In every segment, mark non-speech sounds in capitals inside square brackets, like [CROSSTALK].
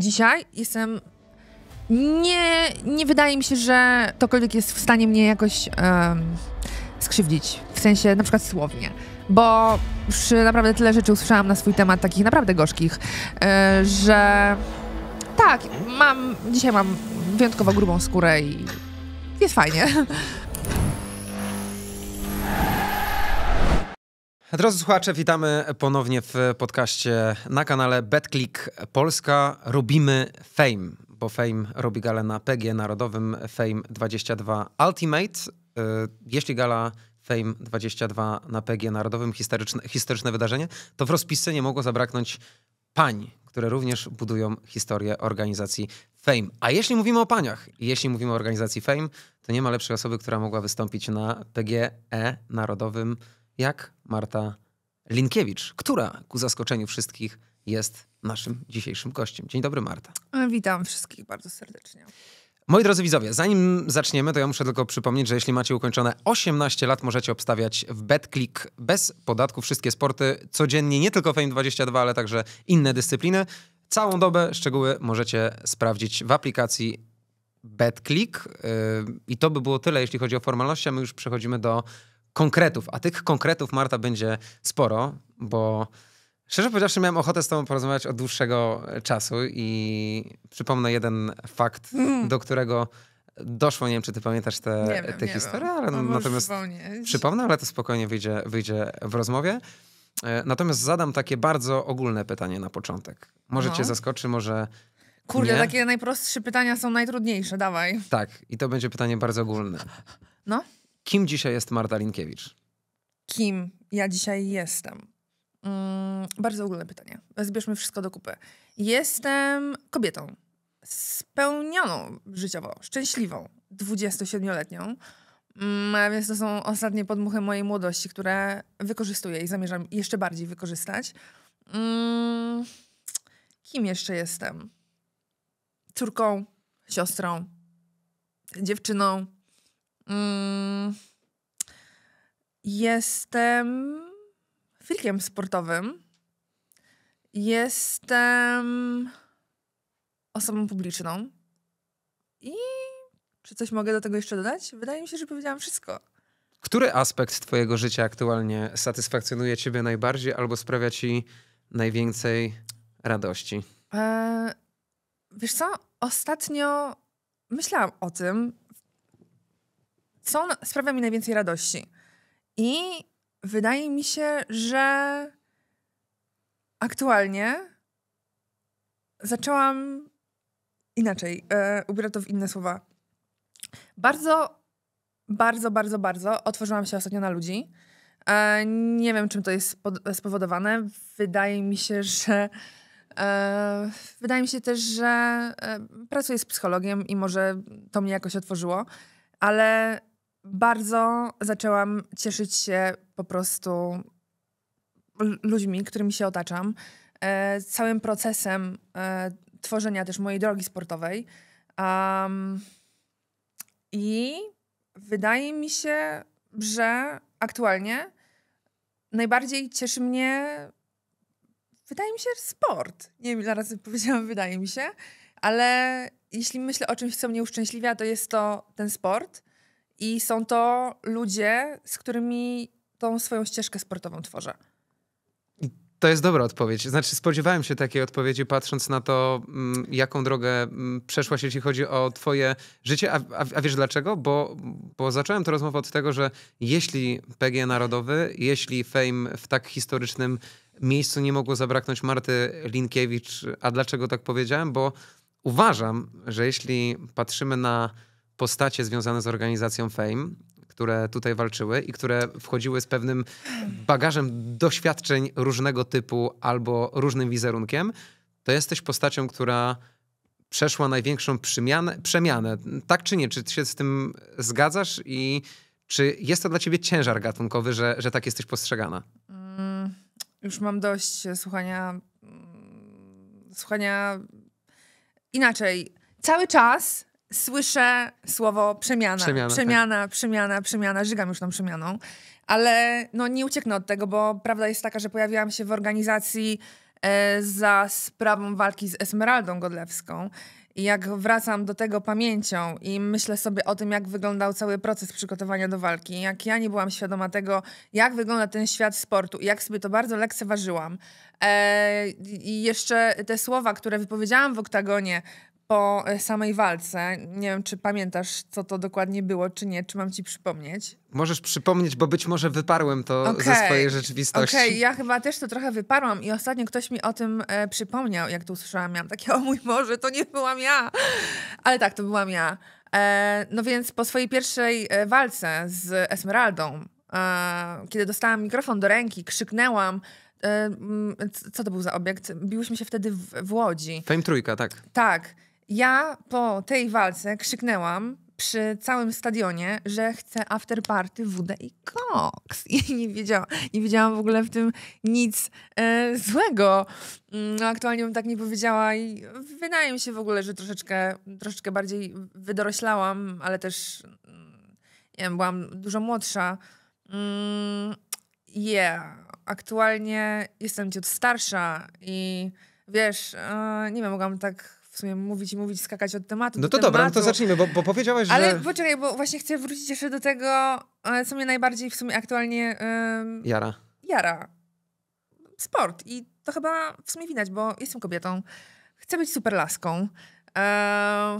dzisiaj jestem. Nie, nie wydaje mi się, że ktokolwiek jest w stanie mnie jakoś um, skrzywdzić, w sensie na przykład słownie, bo przy naprawdę tyle rzeczy usłyszałam na swój temat, takich naprawdę gorzkich, y, że tak, mam, dzisiaj mam wyjątkowo grubą skórę i jest fajnie. [LAUGHS] Drodzy słuchacze, witamy ponownie w podcaście na kanale BetClick Polska. Robimy fame, bo fame robi galę na PG Narodowym Fame 22 Ultimate. Y, jeśli gala Fame 22 na PG Narodowym, historyczne, historyczne wydarzenie, to w rozpisce nie mogło zabraknąć pań, które również budują historię organizacji Fame. A jeśli mówimy o paniach, jeśli mówimy o organizacji Fame, to nie ma lepszej osoby, która mogła wystąpić na PGE Narodowym jak Marta Linkiewicz, która ku zaskoczeniu wszystkich jest naszym dzisiejszym gościem. Dzień dobry, Marta. E, witam wszystkich bardzo serdecznie. Moi drodzy widzowie, zanim zaczniemy, to ja muszę tylko przypomnieć, że jeśli macie ukończone 18 lat, możecie obstawiać w BetClick bez podatku wszystkie sporty codziennie, nie tylko Fame22, ale także inne dyscypliny. Całą dobę szczegóły możecie sprawdzić w aplikacji BetClick. Y, I to by było tyle, jeśli chodzi o formalności, a my już przechodzimy do konkretów, a tych konkretów Marta będzie sporo, bo szczerze powiedziawszy miałem ochotę z tobą porozmawiać od dłuższego czasu i przypomnę jeden fakt, mm. do którego doszło, nie wiem, czy ty pamiętasz te, nie te historie, ale no, natomiast przypomnę, ale to spokojnie wyjdzie, wyjdzie w rozmowie. E, natomiast zadam takie bardzo ogólne pytanie na początek. Może no. cię zaskoczy, może Kurde, nie? takie najprostsze pytania są najtrudniejsze, dawaj. Tak, i to będzie pytanie bardzo ogólne. No. Kim dzisiaj jest Marta Linkiewicz? Kim ja dzisiaj jestem? Mm, bardzo ogólne pytanie. Zbierzmy wszystko do kupy. Jestem kobietą spełnioną życiowo, szczęśliwą, 27-letnią. Mm, więc to są ostatnie podmuchy mojej młodości, które wykorzystuję i zamierzam jeszcze bardziej wykorzystać. Mm, kim jeszcze jestem? Córką, siostrą, dziewczyną, Mm, jestem freakiem sportowym. Jestem osobą publiczną. I czy coś mogę do tego jeszcze dodać? Wydaje mi się, że powiedziałam wszystko. Który aspekt Twojego życia aktualnie satysfakcjonuje Ciebie najbardziej albo sprawia Ci najwięcej radości? E, wiesz co? Ostatnio myślałam o tym co sprawia mi najwięcej radości. I wydaje mi się, że aktualnie zaczęłam inaczej, e, ubiorę to w inne słowa. Bardzo, bardzo, bardzo, bardzo otworzyłam się ostatnio na ludzi. E, nie wiem, czym to jest spowodowane. Wydaje mi się, że. E, wydaje mi się też, że e, pracuję z psychologiem i może to mnie jakoś otworzyło, ale bardzo zaczęłam cieszyć się po prostu ludźmi, którymi się otaczam, e, całym procesem e, tworzenia też mojej drogi sportowej. Um, I wydaje mi się, że aktualnie najbardziej cieszy mnie, wydaje mi się, sport. Nie wiem, ile razy [LAUGHS] powiedziałam, wydaje mi się, ale jeśli myślę o czymś, co mnie uszczęśliwia, to jest to ten sport. I są to ludzie, z którymi tą swoją ścieżkę sportową tworzę. To jest dobra odpowiedź. Znaczy, spodziewałem się takiej odpowiedzi, patrząc na to, mm, jaką drogę mm, przeszłaś, jeśli chodzi o Twoje życie. A, a, a wiesz dlaczego? Bo, bo zacząłem tę rozmowę od tego, że jeśli PG Narodowy, jeśli Fame w tak historycznym miejscu nie mogło zabraknąć Marty Linkiewicz, a dlaczego tak powiedziałem? Bo uważam, że jeśli patrzymy na postacie związane z organizacją Fame, które tutaj walczyły i które wchodziły z pewnym bagażem doświadczeń różnego typu albo różnym wizerunkiem, to jesteś postacią, która przeszła największą przemianę, przemianę. Tak czy nie? Czy się z tym zgadzasz i czy jest to dla ciebie ciężar gatunkowy, że, że tak jesteś postrzegana? Mm, już mam dość e, słuchania, mm, słuchania inaczej. Cały czas słyszę słowo przemiana. Przemiana, tak. przemiana, tak. przemiana, przemiana. Żygam już tą przemianą. Ale no, nie ucieknę od tego, bo prawda jest taka, że pojawiłam się w organizacji e, za sprawą walki z Esmeraldą Godlewską. I jak wracam do tego pamięcią i myślę sobie o tym, jak wyglądał cały proces przygotowania do walki, jak ja nie byłam świadoma tego, jak wygląda ten świat sportu i jak sobie to bardzo lekceważyłam. E, I jeszcze te słowa, które wypowiedziałam w oktagonie, po e, samej walce. Nie wiem, czy pamiętasz, co to dokładnie było, czy nie, czy mam ci przypomnieć. Możesz przypomnieć, bo być może wyparłem to okay. ze swojej rzeczywistości. Okej, okay. ja chyba też to trochę wyparłam i ostatnio ktoś mi o tym e, przypomniał, jak to usłyszałam. Miałam takie, o mój Boże, to nie byłam ja. Ale tak, to byłam ja. E, no więc po swojej pierwszej e, walce z Esmeraldą, e, kiedy dostałam mikrofon do ręki, krzyknęłam, e, co to był za obiekt? Biłyśmy się wtedy w, w Łodzi. Fame Trójka, tak. Tak. Ja po tej walce krzyknęłam przy całym stadionie, że chcę afterparty WD i Cox. [LAUGHS] I nie, wiedziała, nie wiedziałam w ogóle w tym nic e, złego. Mm, no, aktualnie bym tak nie powiedziała i wydaje mi się w ogóle, że troszeczkę, troszeczkę bardziej wydoroślałam, ale też mm, nie wiem, byłam dużo młodsza. Mm, yeah. Aktualnie jestem ciut starsza i wiesz, e, nie wiem, mogłam tak sumie mówić i mówić, skakać od tematu. No to do dobra, tematu. no to zacznijmy, bo, bo powiedziałaś, że. Ale poczekaj, bo właśnie chcę wrócić jeszcze do tego, e, co mnie najbardziej w sumie aktualnie. Ym... Jara. Jara. Sport. I to chyba w sumie widać, bo jestem kobietą. Chcę być super laską. E,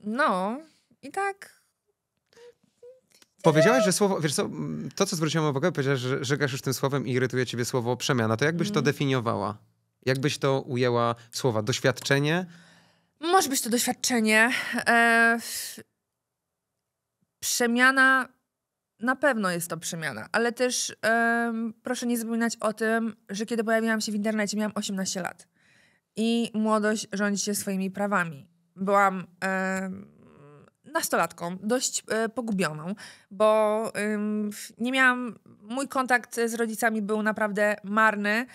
no i tak Powiedziałeś, że słowo, wiesz co, to co zwróciłem uwagę, powiedziałeś, że żegasz już tym słowem i irytuje ciebie słowo przemiana. To jakbyś mm. to mhm. definiowała? Jakbyś to ujęła słowa doświadczenie, może być to doświadczenie. E, przemiana na pewno jest to przemiana, ale też proszę nie zapominać o tym, że kiedy pojawiłam się w internecie, miałam 18 lat i młodość rządzi się swoimi prawami. Byłam nastolatką, dość e, pogubioną, bo nie miałam. Mój kontakt z rodzicami był naprawdę marny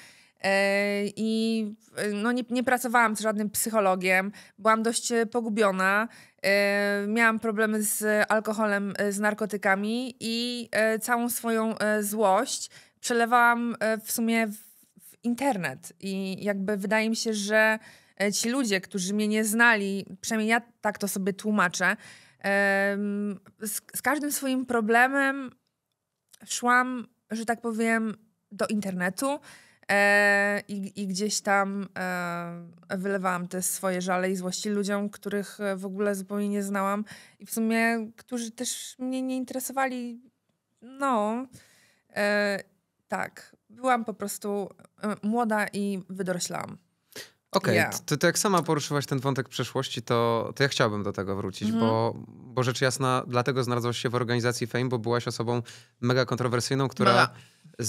E, I e, no nie, nie, pracowałam z żadnym psychologiem, byłam dość e, pogubiona, miałam problemy z alkoholem, z narkotykami i całą swoją złość przelewałam w sumie w, internet. I jakby wydaje mi się, że ci ludzie, którzy mnie nie znali, przynajmniej ja tak to sobie tłumaczę, z, z każdym swoim problemem szłam, że tak powiem, do internetu E, i, i, gdzieś tam e, wylewałam te swoje żale i złości ludziom, których e, w ogóle zupełnie nie znałam i w sumie, którzy też mnie nie interesowali. No, e, tak. Byłam po prostu e, młoda i wydoroślałam. Okej, okay. to, jak sama poruszyłaś ten wątek przeszłości, to, to ja chciałbym do tego wrócić, mm. bo, mhm. bo rzecz jasna, dlatego znalazłaś się w organizacji Fame, bo byłaś osobą mega kontrowersyjną, która Z,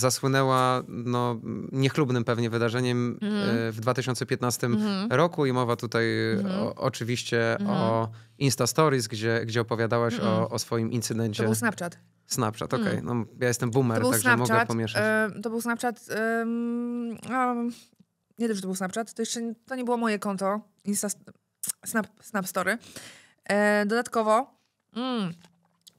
zasłynęła no, niechlubnym pewnie wydarzeniem mm. w 2015 mm. roku i mowa tutaj mhm. o, oczywiście o mhm. Insta Stories, gdzie, gdzie opowiadałaś o, o swoim incydencie. To był Snapchat. Snapchat, okej. Okay. No, ja jestem boomer, także Snapchat, mogę pomieszać. Y, to był Snapchat... Y, nie wiem, że to był Snapchat, to jeszcze nie, to nie było moje konto, Insta, Snap, Snap Story. E, dodatkowo, mm,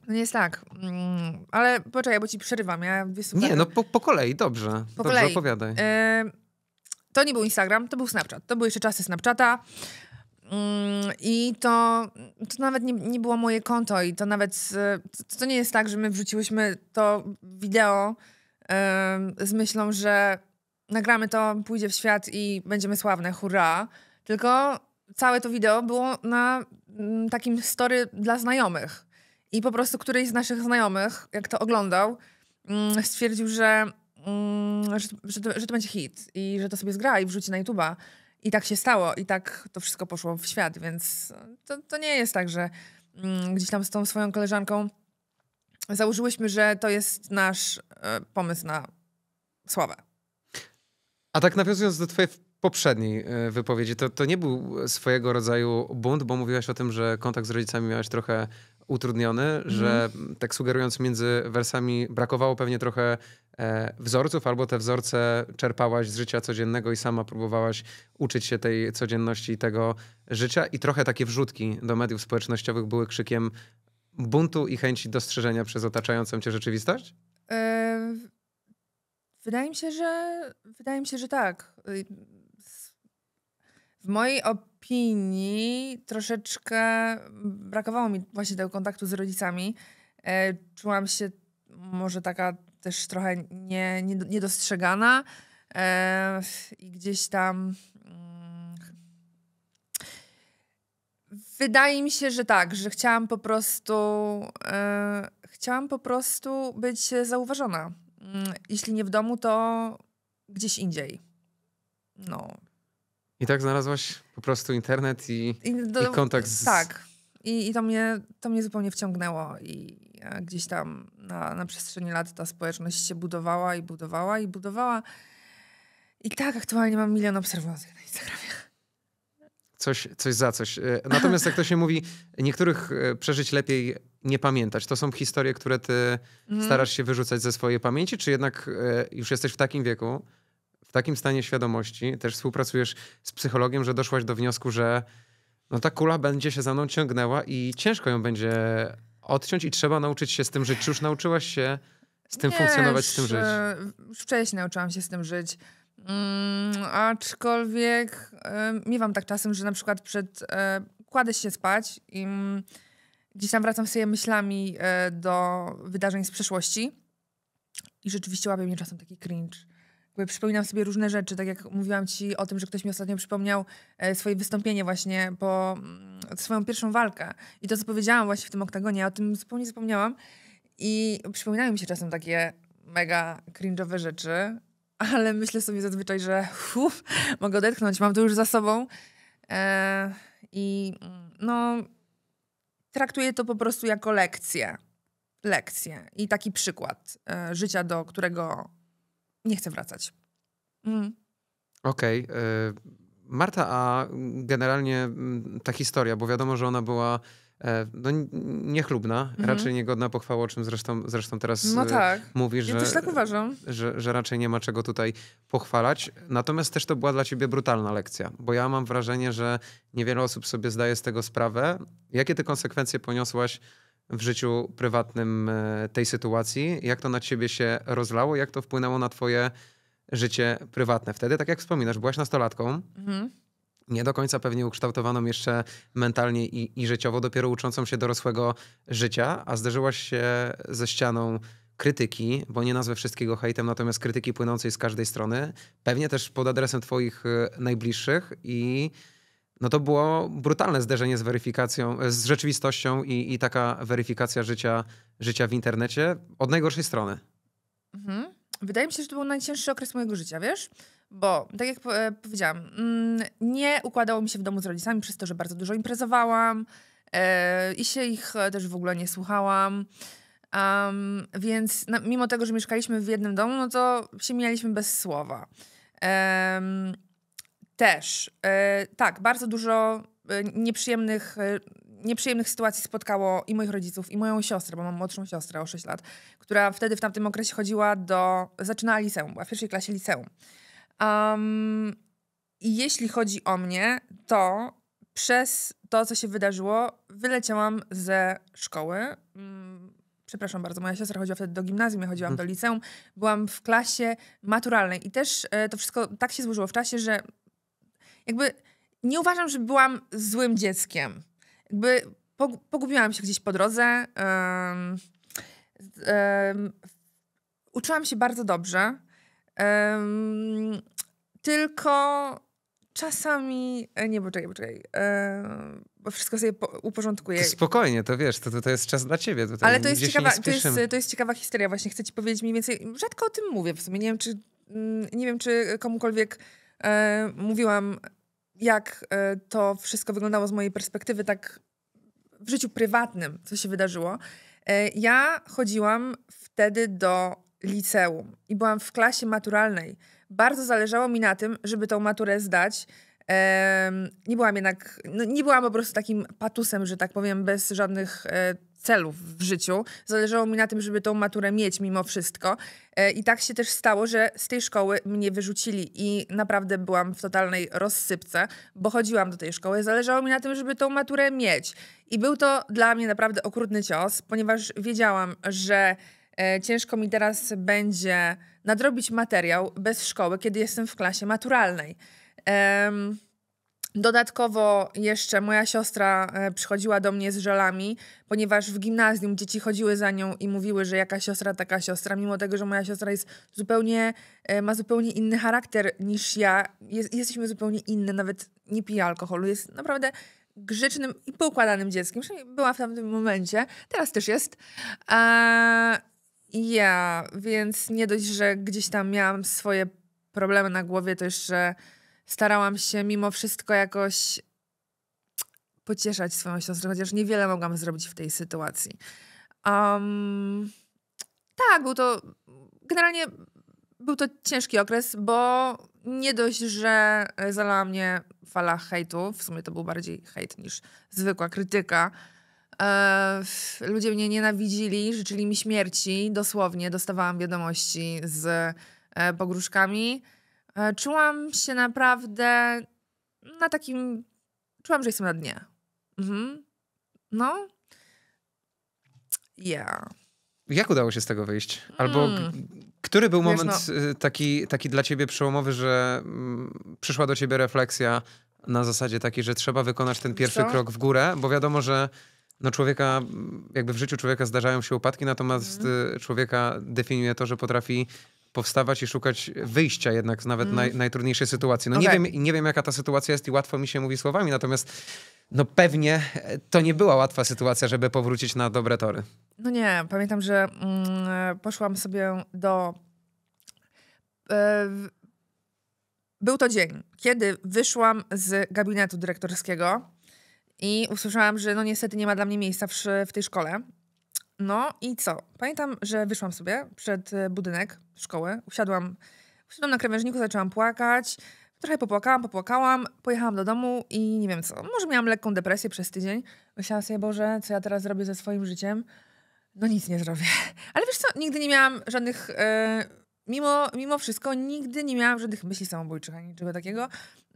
no nie jest tak, mm, ale poczekaj, bo ci przerywam. Ja nie, no po, po, kolei, dobrze. Po dobrze, kolei. opowiadaj. E, to nie był Instagram, to był Snapchat. To były jeszcze czasy Snapchata. Mm, I to, to nawet nie, nie było moje konto i to nawet, to, to nie jest tak, że my wrzuciłyśmy to wideo z myślą, że nagramy to, pójdzie w świat i będziemy sławne, hurra. Tylko całe to wideo było na mm, takim story dla znajomych. I po prostu któryś z naszych znajomych, jak to oglądał, mm, stwierdził, że, mm, że, że, to, że to będzie hit i że to sobie zgra i wrzuci na YouTube'a. I tak się stało, i tak to wszystko poszło w świat, więc to, to nie jest tak, że gdzieś tam z tą swoją koleżanką założyłyśmy, że to jest nasz e, pomysł na sławę. A tak nawiązując do twojej poprzedniej e, wypowiedzi, to, to nie był swojego rodzaju bunt, bo mówiłaś o tym, że kontakt z rodzicami miałaś trochę utrudniony, że mhm. tak sugerując między wersami brakowało pewnie trochę e, wzorców, albo te wzorce czerpałaś z życia codziennego i sama próbowałaś uczyć się tej codzienności i tego życia i trochę takie wrzutki do mediów społecznościowych były krzykiem buntu i chęci dostrzeżenia przez otaczającą cię rzeczywistość? Y Wydaje mi się, że wydaje mi się, że tak. Y, w mojej opinii troszeczkę brakowało mi właśnie tego kontaktu z rodzicami. E, czułam się może taka też trochę nie, nie, niedostrzegana e, i gdzieś tam. Mm, wydaje mi się, że tak, że chciałam po prostu, e, chciałam po prostu być zauważona Mm, jeśli nie w domu, to gdzieś indziej. No. I tak znalazłaś po prostu internet i, I, do, i kontakt z... Tak. I, I, to, mnie, to mnie zupełnie wciągnęło i e, gdzieś tam na, na przestrzeni lat ta społeczność się budowała i budowała i budowała. I tak, aktualnie mam milion obserwujących na Instagramie. Coś, coś za coś. E, natomiast jak to się mówi, niektórych e, przeżyć lepiej nie pamiętać? To są historie, które ty mhm. starasz się wyrzucać ze swojej pamięci, czy jednak e, już jesteś w takim wieku, w takim stanie świadomości, też współpracujesz z psychologiem, że doszłaś do wniosku, że no ta kula będzie się za mną ciągnęła i ciężko ją będzie odciąć i trzeba nauczyć się z tym żyć. Czy już nauczyłaś się z tym nie, funkcjonować, z tym żyć? E, już wcześniej nauczyłam się z tym żyć. Mm, aczkolwiek y, miewam tak czasem, że na przykład przed y, kładę się spać i mm, gdzieś tam wracam sobie myślami e, do wydarzeń z przeszłości i rzeczywiście łapie mnie czasem taki cringe. Jakby przypominam sobie różne rzeczy, tak jak mówiłam ci o tym, że ktoś mi ostatnio przypomniał e, swoje wystąpienie właśnie po mm, swoją pierwszą walkę. I to, co powiedziałam właśnie w tym oktagonie, o tym zupełnie zapomniałam. I przypominają mi się czasem takie mega cringe'owe rzeczy, ale myślę sobie zazwyczaj, że uf, mogę odetchnąć, mam to już za sobą. Eee, I mm, no, traktuję to po prostu jako lekcję. Lekcję i taki przykład e, życia, do którego nie chcę wracać. Mm. Okej. Okay. E, Marta, a generalnie mm, ta historia, bo wiadomo, że ona była E, no, niechlubna, mhm. raczej niegodna pochwała, o czym zresztą, zresztą teraz no e, tak. mówisz, ja że, tak że, Że, raczej nie ma czego tutaj pochwalać. Natomiast też to była dla ciebie brutalna lekcja, bo ja mam wrażenie, że niewiele osób sobie zdaje z tego sprawę. Jakie te konsekwencje poniosłaś w życiu prywatnym e, tej sytuacji? Jak to na ciebie się rozlało? Jak to wpłynęło na twoje życie prywatne? Wtedy, tak jak wspominasz, byłaś nastolatką. Mhm nie do końca pewnie ukształtowaną jeszcze mentalnie i, i życiowo, dopiero uczącą się dorosłego życia, a zderzyłaś się ze ścianą krytyki, bo nie nazwę wszystkiego hejtem, natomiast krytyki płynącej z każdej strony, pewnie też pod adresem twoich e, najbliższych i no to było brutalne zderzenie z weryfikacją, e, z rzeczywistością i, i taka weryfikacja życia, życia w internecie od najgorszej strony. Mhm. Wydaje mi się, że to był najcięższy okres mojego życia, wiesz? bo tak jak e, powiedziałam, mm, nie układało mi się w domu z rodzicami przez to, że bardzo dużo imprezowałam e, i się ich e, też w ogóle nie słuchałam. Um, więc no, mimo tego, że mieszkaliśmy w jednym domu, no to się mijaliśmy bez słowa. Um, też, e, tak, bardzo dużo nieprzyjemnych, nieprzyjemnych sytuacji spotkało i moich rodziców, i moją siostrę, bo mam młodszą siostrę o 6 lat, która wtedy w tamtym okresie chodziła do, zaczynała liceum, była w pierwszej klasie liceum. Um, jeśli chodzi o mnie, to przez to, co się wydarzyło, wyleciałam ze szkoły. Mm, przepraszam bardzo, moja siostra chodziła wtedy do gimnazjum, ja chodziłam hmm. do liceum. Byłam w klasie maturalnej i też e, to wszystko tak się złożyło w czasie, że jakby nie uważam, że byłam złym dzieckiem. Jakby pogubiłam się gdzieś po drodze. Um, um, uczyłam się bardzo dobrze. Um, tylko czasami. E, nie, poczekaj, poczekaj. Um, bo wszystko sobie uporządkuję. To spokojnie, to wiesz, to, to jest czas dla ciebie. Tutaj. Ale to jest, ciekawa, to, jest, to jest ciekawa historia, właśnie chcę ci powiedzieć mniej więcej. Rzadko o tym mówię w sumie. Nie wiem, czy, mm, nie wiem, czy komukolwiek e, mówiłam, jak e, to wszystko wyglądało z mojej perspektywy, tak w życiu prywatnym, co się wydarzyło. E, ja chodziłam wtedy do liceum i byłam w klasie maturalnej. Bardzo zależało mi na tym, żeby tą maturę zdać. nie byłam jednak, no, nie byłam po prostu takim patusem, że tak powiem, bez żadnych e, celów w życiu. Zależało mi na tym, żeby tą maturę mieć mimo wszystko. E, I tak się też stało, że z tej szkoły mnie wyrzucili i naprawdę byłam w totalnej rozsypce, bo chodziłam do tej szkoły. Zależało mi na tym, żeby tą maturę mieć. I był to dla mnie naprawdę okrutny cios, ponieważ wiedziałam, że E, ciężko mi teraz będzie nadrobić materiał bez szkoły, kiedy jestem w klasie maturalnej. Dodatkowo jeszcze moja siostra e, przychodziła do mnie z żelami, ponieważ w gimnazjum dzieci chodziły za nią i mówiły, że jaka siostra, taka siostra, mimo tego, że moja siostra jest zupełnie, e, ma zupełnie inny charakter niż ja. Jest, jesteśmy zupełnie inne, nawet nie pije alkoholu. Jest naprawdę grzecznym i poukładanym dzieckiem. Była w tamtym momencie, teraz też jest. Eee, ja, więc nie dość, że gdzieś tam miałam swoje problemy na głowie, to jeszcze starałam się mimo wszystko jakoś pocieszać swoją siostrę, chociaż niewiele mogłam zrobić w tej sytuacji. Um, tak, był to generalnie był to ciężki okres, bo nie dość, że zalała mnie fala hejtu, w sumie to był bardziej hejt niż zwykła krytyka, Eee, ludzie mnie nienawidzili, życzyli mi śmierci, dosłownie dostawałam wiadomości z e, pogróżkami. E, czułam się naprawdę na takim. Czułam, że jestem na dnie. Mhm. No. Yeah. Jak udało się z tego wyjść? Albo mm. który był moment Wiesz, no... Y, taki, taki dla ciebie przełomowy, że mm, przyszła do ciebie refleksja na zasadzie takiej, że trzeba wykonać ten pierwszy Co? krok w górę, bo wiadomo, że no człowieka, jakby w życiu człowieka zdarzają się upadki, natomiast mm. człowieka definiuje to, że potrafi powstawać i szukać wyjścia jednak z nawet mm. naj, mhm. najtrudniejszej sytuacji. No okay. nie, wiem, nie wiem, jaka ta sytuacja jest i łatwo mi się mówi słowami, natomiast no pewnie e, to nie była łatwa sytuacja, żeby powrócić na dobre tory. No nie, pamiętam, że mm, e, poszłam sobie do... Yy, był to dzień, kiedy wyszłam z gabinetu dyrektorskiego i usłyszałam, że no niestety nie ma dla mnie miejsca w, w tej szkole. No i co? Pamiętam, że wyszłam sobie przed e, budynek szkoły, usiadłam, usiadłam na krawężniku, zaczęłam płakać. Trochę popłakałam, popłakałam, pojechałam do domu i nie wiem co. Może miałam lekką depresję przez tydzień. Myślałam sobie, Boże, co ja teraz zrobię ze swoim życiem? No nic nie zrobię. [LAUGHS] Ale wiesz co, nigdy nie miałam żadnych... Yy mimo, mimo wszystko nigdy nie miałam żadnych myśli samobójczych ani czego takiego.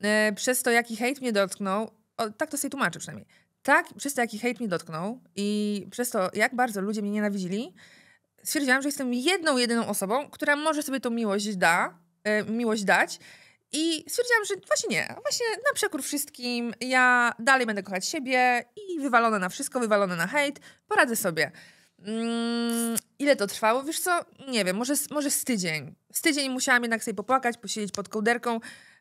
E, przez to, jaki hejt mnie dotknął, o, tak to sobie tłumaczę przynajmniej, tak, przez to jaki hejt mnie dotknął i przez to jak bardzo ludzie mnie nienawidzili, stwierdziłam, że jestem jedną, jedyną osobą, która może sobie tą miłość da, e, miłość dać i stwierdziłam, że właśnie nie, właśnie na przekór wszystkim, ja dalej będę kochać siebie i wywalona na wszystko, wywalona na hejt, poradzę sobie. Mm, ile to trwało? Wiesz co? Nie wiem, może, może z tydzień. Z tydzień musiałam jednak sobie popłakać, posiedzieć pod kołderką,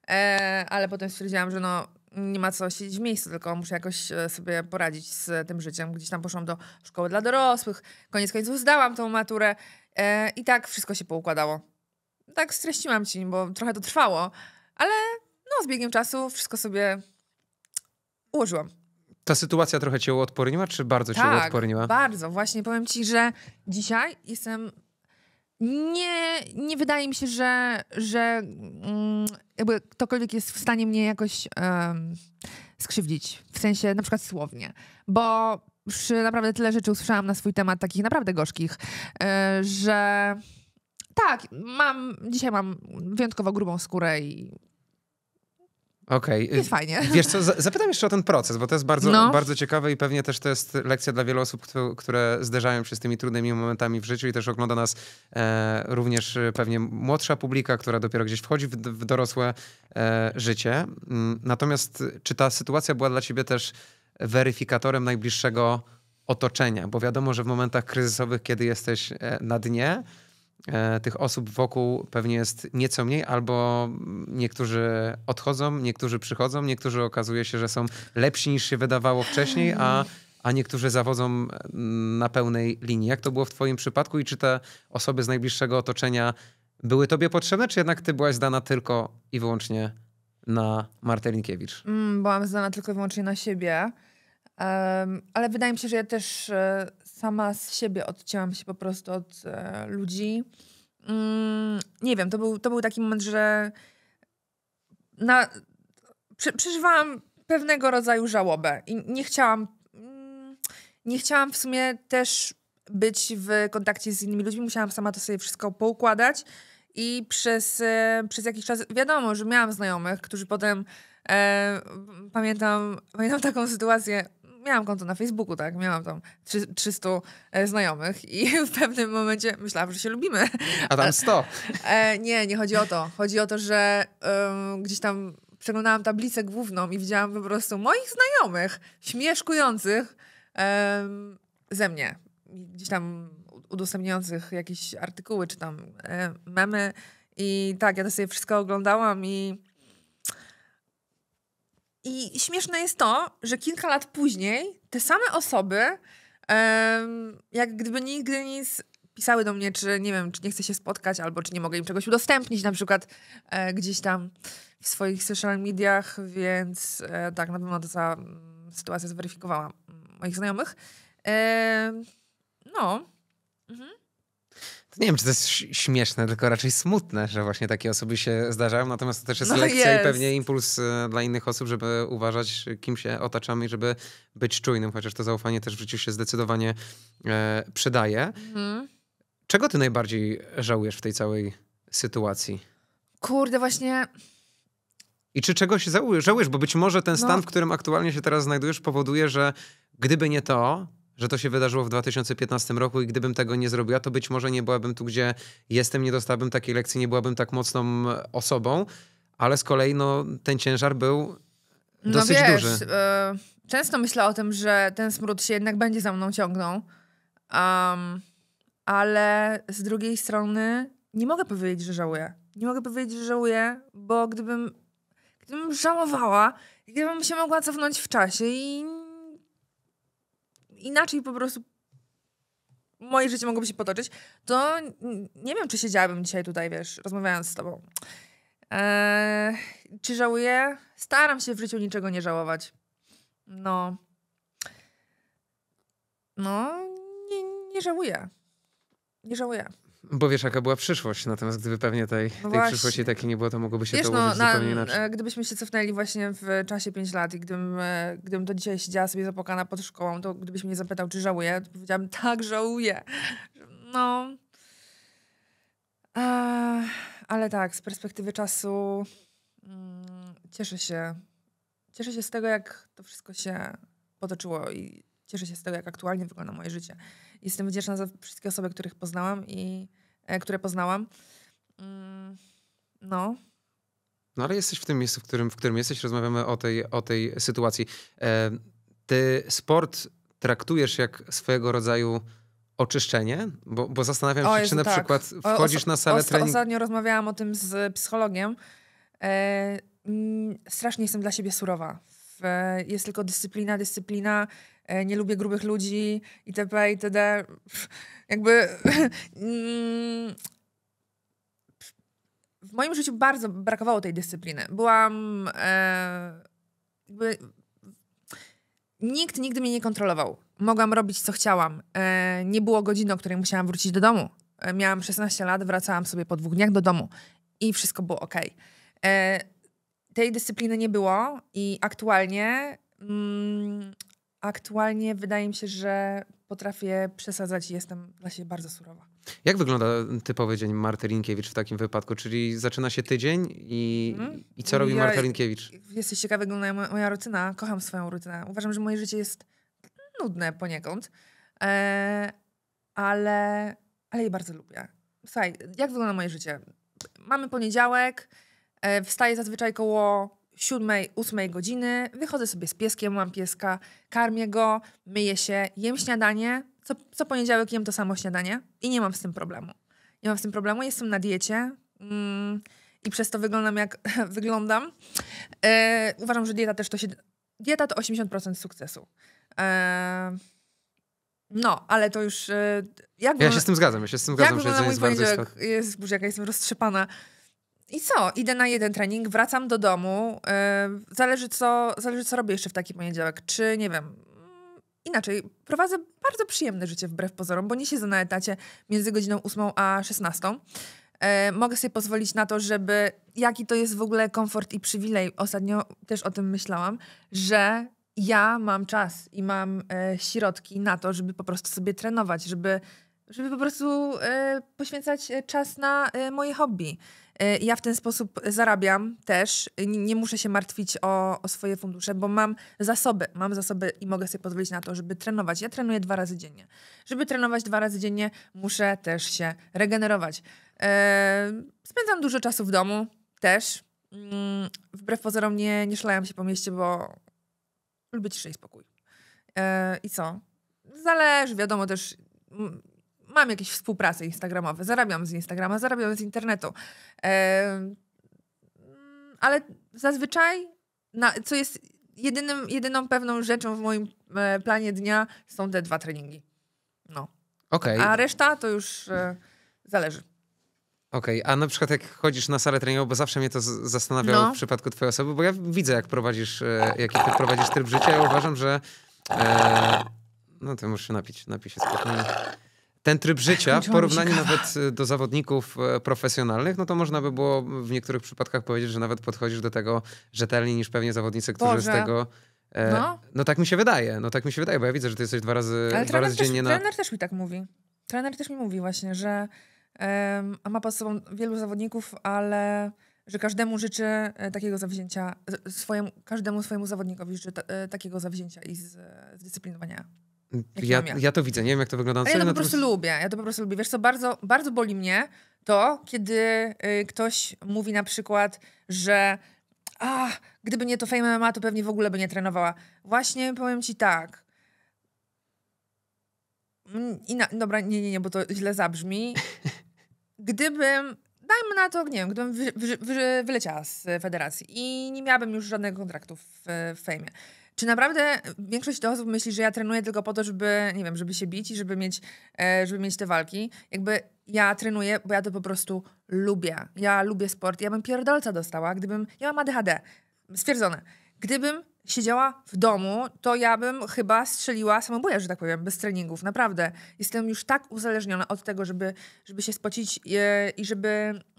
e, ale potem stwierdziłam, że no nie ma co siedzieć w miejscu, tylko muszę jakoś e, sobie poradzić z tym życiem. Gdzieś tam poszłam do szkoły dla dorosłych, koniec końców zdałam tą maturę e, i tak wszystko się poukładało. Tak streściłam ci, bo trochę to trwało, ale no, z biegiem czasu wszystko sobie ułożyłam. Ta sytuacja trochę cię uodporniła, czy bardzo tak, cię uodporniła? bardzo. Właśnie powiem ci, że dzisiaj jestem nie, nie wydaje mi się, że, że mm, jakby ktokolwiek jest w stanie mnie jakoś um, skrzywdzić, w sensie na przykład słownie, bo przy naprawdę tyle rzeczy usłyszałam na swój temat, takich naprawdę gorzkich, e, że tak, mam, dzisiaj mam wyjątkowo grubą skórę i Okej. Okay. Jest fajnie. Wiesz co, zapytam jeszcze o ten proces, bo to jest bardzo, no. bardzo ciekawe i pewnie też to jest lekcja dla wielu osób, które zderzają się z tymi trudnymi momentami w życiu i też ogląda nas e, również e, pewnie młodsza publika, która dopiero gdzieś wchodzi w, w dorosłe e, życie. Mm, natomiast e, czy ta sytuacja była dla ciebie też weryfikatorem najbliższego otoczenia? Bo wiadomo, że w momentach kryzysowych, kiedy jesteś e, na dnie, E, tych osób wokół pewnie jest nieco mniej, albo niektórzy odchodzą, niektórzy przychodzą, niektórzy okazuje się, że są lepsi niż się wydawało wcześniej, a, a niektórzy zawodzą na pełnej linii. Jak to było w Twoim przypadku i czy te osoby z najbliższego otoczenia były Tobie potrzebne, czy jednak Ty byłaś zdana tylko i wyłącznie na Martę Linkiewicz? Mm, byłam zdana tylko i wyłącznie na siebie. Um, ale wydaje mi się, że ja też e, sama z siebie odcięłam się po prostu od e, ludzi. Mm, nie wiem, to był, to był taki moment, że na, przy, przeżywałam pewnego rodzaju żałobę i nie chciałam, mm, nie chciałam w sumie też być w kontakcie z innymi ludźmi, musiałam sama to sobie wszystko poukładać i przez, e, przez jakiś czas, wiadomo, że miałam znajomych, którzy potem, e, pamiętam, pamiętam taką sytuację, miałam konto na Facebooku, tak, miałam tam 300 e, znajomych i [LAUGHS] w pewnym momencie myślałam, że się lubimy. A tam 100. E, e, nie, nie chodzi o to. Chodzi o to, że um, gdzieś tam przeglądałam tablicę główną i widziałam po prostu moich znajomych śmieszkujących um, ze mnie. Gdzieś tam udostępniających jakieś artykuły czy tam memy. I tak, ja to sobie wszystko oglądałam i i śmieszne jest to, że kilka lat później te same osoby, um, jak gdyby nigdy nic, pisały do mnie, czy nie wiem, czy nie chcę się spotkać, albo czy nie mogę im czegoś udostępnić, na przykład e, gdzieś tam w swoich social mediach, więc e, tak, na pewno to sytuacja zweryfikowała moich znajomych. E, no. Mhm nie wiem, czy to jest śmieszne, tylko raczej smutne, że właśnie takie osoby się zdarzają. Natomiast to też jest no lekcja jest. i pewnie impuls e, dla innych osób, żeby uważać, kim się otaczamy i żeby być czujnym, chociaż to zaufanie też w życiu się zdecydowanie e, przydaje. Mhm. Czego ty najbardziej żałujesz w tej całej sytuacji? Kurde, właśnie. I czy czegoś żałujesz? Bo być może ten no. stan, no. w którym aktualnie się teraz znajdujesz, powoduje, że gdyby nie to, że to się wydarzyło w 2015 roku i gdybym tego nie zrobiła, to być może nie byłabym tu, gdzie jestem, nie dostałabym takiej lekcji, nie byłabym tak mocną e, osobą, ale z kolei no, ten ciężar był no dosyć no wiesz, duży. E, często myślę o tym, że ten smród się jednak będzie za mną ciągnął, um, ale z drugiej strony nie mogę powiedzieć, że żałuję. Nie mogę powiedzieć, że żałuję, bo gdybym, gdybym żałowała, gdybym się mogła cofnąć w czasie i inaczej po prostu moje życie mogłoby się potoczyć, to nie wiem, czy siedziałabym dzisiaj tutaj, wiesz, rozmawiając z tobą. Eee, czy żałuję? Staram się w życiu niczego nie żałować. No. No, nie, nie żałuję. Nie żałuję. Bo wiesz, jaka była przyszłość, natomiast gdyby pewnie tej, tej no przyszłości takiej nie było, to mogłoby się wiesz, to no, ułożyć no, zupełnie na, inaczej. E, gdybyśmy się cofnęli właśnie w czasie 5 lat i gdybym, e, gdybym do dzisiaj siedziała sobie zapokana pod szkołą, to gdybyś mnie zapytał, czy żałuję, to powiedziałabym, [LAUGHS] tak, żałuję. No... Ale tak, z perspektywy czasu mm, cieszę się. Cieszę się z tego, jak to wszystko się potoczyło i cieszę się z tego, jak aktualnie wygląda moje życie. Jestem wdzięczna za wszystkie osoby, których poznałam i E, które poznałam. Mm, no. No ale jesteś w tym miejscu, w którym, w którym jesteś, rozmawiamy o tej, o tej sytuacji. E, ty sport traktujesz jak swojego rodzaju oczyszczenie? Bo, bo zastanawiam o, się, czy na tak. przykład wchodzisz o, na salę treningu... Ostatnio rozmawiałam o tym z psychologiem. E, mm, strasznie jestem dla siebie surowa. E, jest tylko dyscyplina, dyscyplina. E, nie lubię grubych ludzi itp. itd. Jakby [LAUGHS] mm, w moim życiu bardzo brakowało tej dyscypliny. Byłam e, jakby nikt nigdy mnie nie kontrolował. Mogłam robić, co chciałam. E, nie było godziny, o której musiałam wrócić do domu. miałam 16 lat, wracałam sobie po dwóch dniach do domu i wszystko było ok. tej dyscypliny nie było i aktualnie mm, Aktualnie wydaje mi się, że potrafię przesadzać i jestem dla siebie bardzo surowa. Jak wygląda typowy dzień Marty Linkiewicz w takim wypadku? Czyli zaczyna się tydzień i, mhm. i co robi ja, Marta Linkiewicz? Jesteś ciekawa, jak wygląda moja, moja rutyna. Kocham swoją rutynę. Uważam, że moje życie jest nudne poniekąd, e, ale, ale je bardzo lubię. Słuchaj, jak wygląda moje życie? Mamy poniedziałek, e, wstaję zazwyczaj koło siódmej, ósmej godziny, wychodzę sobie z pieskiem, mam pieska, karmię go, myję się, jem śniadanie. Co, co poniedziałek jem to samo śniadanie i nie mam z tym problemu. Nie mam z tym problemu, jestem na diecie mm, i przez to wyglądam jak [LAUGHS] wyglądam. E, uważam, że dieta też to się... Dieta to 80% sukcesu. E, no, ale to już... E, jak ja się z tym zgadzam, ja się z tym zgadzam, że jest bardzo istotne. Jest, Boże, jaka jestem roztrzepana. I co? Idę na jeden trening, wracam do domu. Yy, zależy, co, zależy, co robię jeszcze w taki poniedziałek. Czy, nie wiem, mm, inaczej, prowadzę bardzo przyjemne życie wbrew pozorom, bo nie siedzę na etacie między godziną 8 a 16. Y, mogę sobie pozwolić na to, żeby. Jaki to jest w ogóle komfort i przywilej? Ostatnio też o tym myślałam, że ja mam czas i mam e, środki na to, żeby po prostu sobie trenować, żeby, żeby po prostu e, poświęcać czas na moje hobby. E, ja w ten sposób zarabiam też. Nie muszę się martwić o, o, swoje fundusze, bo mam zasoby. Mam zasoby i mogę sobie pozwolić na to, żeby trenować. Ja trenuję dwa razy dziennie. Żeby trenować dwa razy dziennie, muszę też się regenerować. E, spędzam dużo czasu w domu też. Mm, wbrew pozorom nie, nie szlajam się po mieście, bo lubię ciszej i spokój. E, I co? Zależy, wiadomo też mm, mam jakieś współprace instagramowe, zarabiam z Instagrama, zarabiam z internetu. E, mm, ale zazwyczaj, na, co jest jedynym, jedyną pewną rzeczą w moim e, planie dnia, są te dwa treningi. No. Okay. A reszta to już e, zależy. Okej, okay. a na przykład jak chodzisz na salę treningową, bo zawsze mnie to zastanawiało no. w przypadku twojej osoby, bo ja widzę, jak prowadzisz, e, jaki ty prowadzisz tryb życia. Ja uważam, że... E, no to muszę napić, napić się spokojnie ten tryb życia w porównaniu nawet y, do zawodników e, profesjonalnych, no to można by było mm, w niektórych przypadkach powiedzieć, że nawet podchodzisz do tego rzetelniej niż pewnie zawodnicy, którzy Boże. z tego e, no. no. tak mi się wydaje, no tak mi się wydaje, bo ja widzę, że ty jesteś dwa razy, Ale dwa razy też, dziennie na... trener też mi tak mówi. Trener też mi mówi właśnie, że a ma pod sobą wielu zawodników, ale że każdemu życzy e, takiego zawzięcia, swojemu, każdemu swojemu zawodnikowi życzy ta, takiego zawzięcia i zdyscyplinowania. Ja, ja, to widzę, nie wiem jak to wygląda. Na ja to po prostu lubię, ja to po prostu lubię. Wiesz co, bardzo, bardzo boli mnie to, kiedy y, ktoś mówi na przykład, że a, gdyby nie to Fame MMA, to pewnie w ogóle by nie trenowała. Właśnie powiem ci tak, mm, i na, dobra, nie, nie, nie, bo to źle zabrzmi. [LAUGHS] Gdybym, dajmy na to, nie wiem, gdybym wy, wy, wy, wyleciała z federacji i nie miałabym już żadnego kontraktu w, w fejmie czy naprawdę większość osób myśli, że ja trenuję tylko po to, żeby, nie wiem, żeby się bić i żeby mieć, e, żeby mieć te walki? Jakby ja trenuję, bo ja to po prostu lubię. Ja lubię sport. Ja bym pierdolca dostała, gdybym... Ja mam ADHD. Stwierdzone. Gdybym siedziała w domu, to ja bym chyba strzeliła samobója, że tak powiem, bez treningów. Naprawdę. Jestem już tak uzależniona od tego, żeby, żeby się spocić e, i, żeby...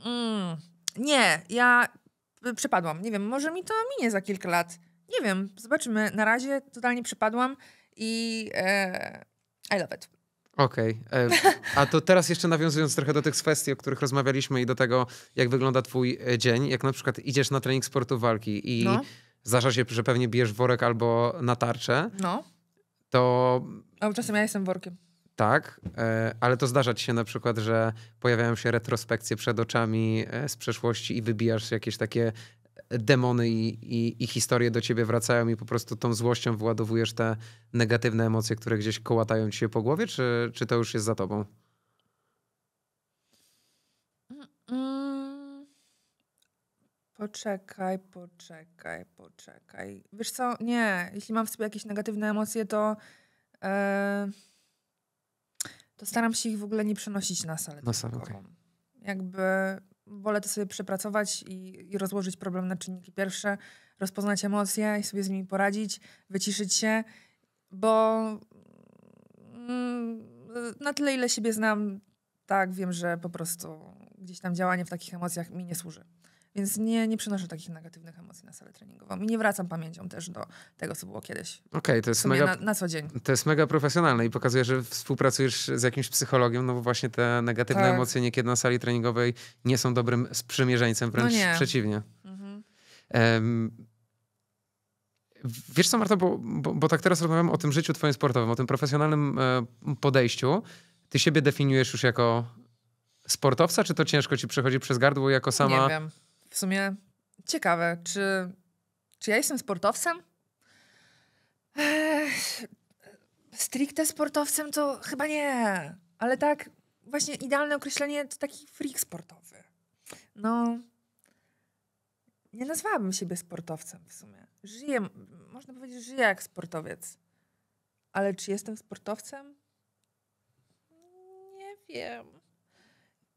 Mm, nie, ja y, przepadłam. Nie wiem, może mi to minie za kilka lat nie wiem, zobaczymy. Na razie totalnie przepadłam i e, I love it. Okej. Okay. E, a to teraz jeszcze nawiązując trochę do tych kwestii, o których rozmawialiśmy i do tego, jak wygląda twój e, dzień, jak na przykład idziesz na trening sportu walki i no. zdarza się, że pewnie bijesz worek albo na tarczę. No. To... A czasem ja jestem workiem. Tak, e, ale to zdarza ci się na przykład, że pojawiają się retrospekcje przed oczami z przeszłości i wybijasz jakieś takie demony i, i, i, historie do ciebie wracają i po prostu tą złością wyładowujesz te negatywne emocje, które gdzieś kołatają ci się po głowie, czy, czy to już jest za tobą? Poczekaj, poczekaj, poczekaj. Wiesz co, nie, jeśli mam w sobie jakieś negatywne emocje, to e, to staram się ich w ogóle nie przenosić na salę. Na salę, okay. Jakby wolę to sobie przepracować i, i rozłożyć problem na czynniki pierwsze, rozpoznać emocje i sobie z nimi poradzić, wyciszyć się, bo mm, na tyle, ile siebie znam, tak wiem, że po prostu gdzieś tam działanie w takich emocjach mi nie służy. Więc nie, nie przynoszę takich negatywnych emocji na salę treningową. I nie wracam pamięcią też do tego, co było kiedyś. Okej, okay, to jest mega. Na, na, co dzień. To jest mega profesjonalne i pokazuje, że współpracujesz z jakimś psychologiem, no bo właśnie te negatywne tak. emocje niekiedy na sali treningowej nie są dobrym sprzymierzeńcem, wręcz no przeciwnie. Mhm. Um, wiesz co, Marta, bo, bo, bo, tak teraz rozmawiam o tym życiu twoim sportowym, o tym profesjonalnym e, podejściu. Ty siebie definiujesz już jako sportowca, czy to ciężko ci przechodzi przez gardło jako sama? Nie wiem w sumie ciekawe, czy, czy ja jestem sportowcem? Eee, stricte sportowcem to chyba nie, ale tak właśnie idealne określenie to taki freak sportowy. No, nie nazwałabym siebie sportowcem w sumie. Żyję, można powiedzieć, żyję jak sportowiec. Ale czy jestem sportowcem? Nie wiem.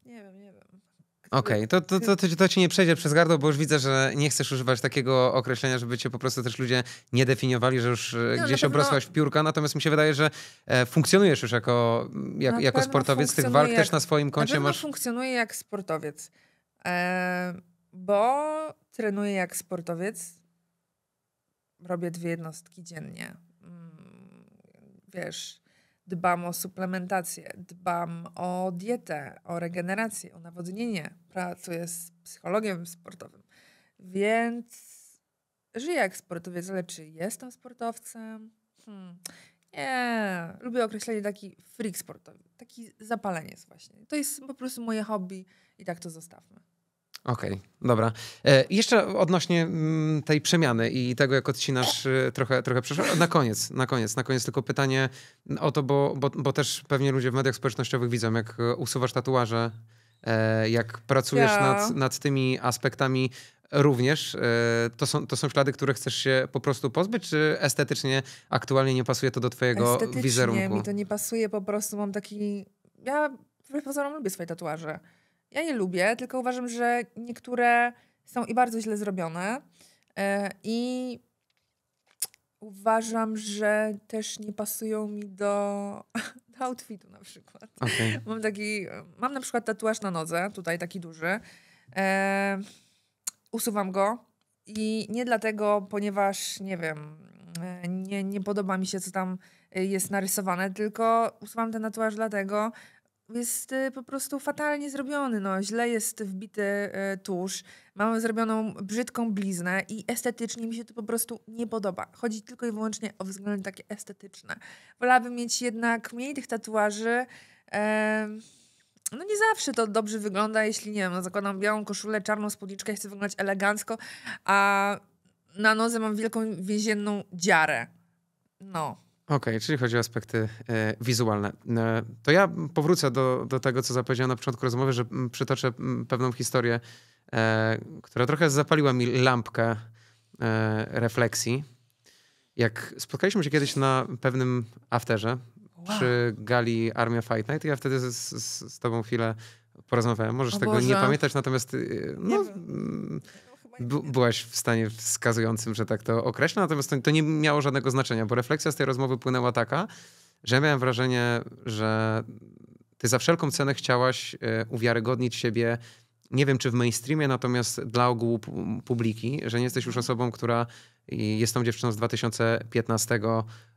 Nie wiem, nie wiem. Okej, okay. to, to, to, to, to ci nie przejdzie przez gardło, bo już widzę, że nie chcesz używać takiego określenia, żeby cię po prostu też ludzie nie definiowali, że już e, no, gdzieś obrosłaś w piórka, natomiast mi się wydaje, że e, funkcjonujesz już jako, jak, jako sportowiec tych walk, jak, też na swoim koncie na masz... funkcjonuję jak sportowiec, e, bo trenuję jak sportowiec, robię dwie jednostki dziennie, mm, wiesz dbam o suplementację, dbam o dietę, o regenerację, o nawodnienie, pracuję z psychologiem sportowym. Więc żyję jak sportowiec, ale czy jestem sportowcem? Hmm. Nie, lubię określenie taki freak sportowy, taki zapaleniec właśnie. To jest po prostu moje hobby i tak to zostawmy. Okej, okay, dobra. E, jeszcze odnośnie m, mm, tej przemiany i tego, jak odcinasz e, trochę, trochę przeszłość. Na koniec, na koniec, na koniec tylko pytanie o to, bo, bo, bo też pewnie ludzie w mediach społecznościowych widzą, jak e, usuwasz tatuaże, e, jak pracujesz ja. nad, nad tymi aspektami również. E, to są, to są ślady, które chcesz się po prostu pozbyć, czy estetycznie aktualnie nie pasuje to do twojego estetycznie wizerunku? Nie, mi to nie pasuje, po prostu mam taki... Ja wbrew pozorom lubię swoje tatuaże. Ja je lubię, tylko uważam, że niektóre są i bardzo źle zrobione. E, I uważam, że też nie pasują mi do, [LAUGHS] do outfitu na przykład. Okay. Mam taki, mam na przykład tatuaż na nodze, tutaj taki duży. E, usuwam go i nie dlatego, ponieważ nie wiem, e, nie, nie podoba mi się, co tam e, jest narysowane, tylko usuwam ten tatuaż dlatego, jest y, po prostu fatalnie zrobiony. No, źle jest wbity tuż, y, tusz, mamy zrobioną brzydką bliznę i estetycznie mi się to po prostu nie podoba. Chodzi tylko i wyłącznie o względy takie estetyczne. Wolałabym mieć jednak mniej tych tatuaży. no nie zawsze to dobrze wygląda, jeśli nie wiem, no, zakładam białą koszulę, czarną spódniczkę, chcę wyglądać elegancko, a na nodze mam wielką więzienną dziarę. No, Okej, okay, czyli chodzi o aspekty e, wizualne. E, to ja powrócę do, do tego, co zapowiedziałem na początku rozmowy, że mm, przytoczę mm, pewną historię, e, która trochę zapaliła mi lampkę e, refleksji. Jak spotkaliśmy się kiedyś na pewnym afterze wow. przy gali Armia Fight Night, ja wtedy z, z, z tobą chwilę porozmawiałem. Możesz o tego Boże. nie pamiętać, natomiast e, no, nie byłaś w stanie wskazującym, że tak to określa, natomiast to, to nie miało żadnego znaczenia, bo refleksja z tej rozmowy płynęła taka, że ja miałem wrażenie, że ty za wszelką cenę chciałaś e, uwiarygodnić siebie, nie wiem czy w mainstreamie, natomiast dla ogółu publiki, że nie jesteś już mhm. osobą, która jest tą dziewczyną z 2015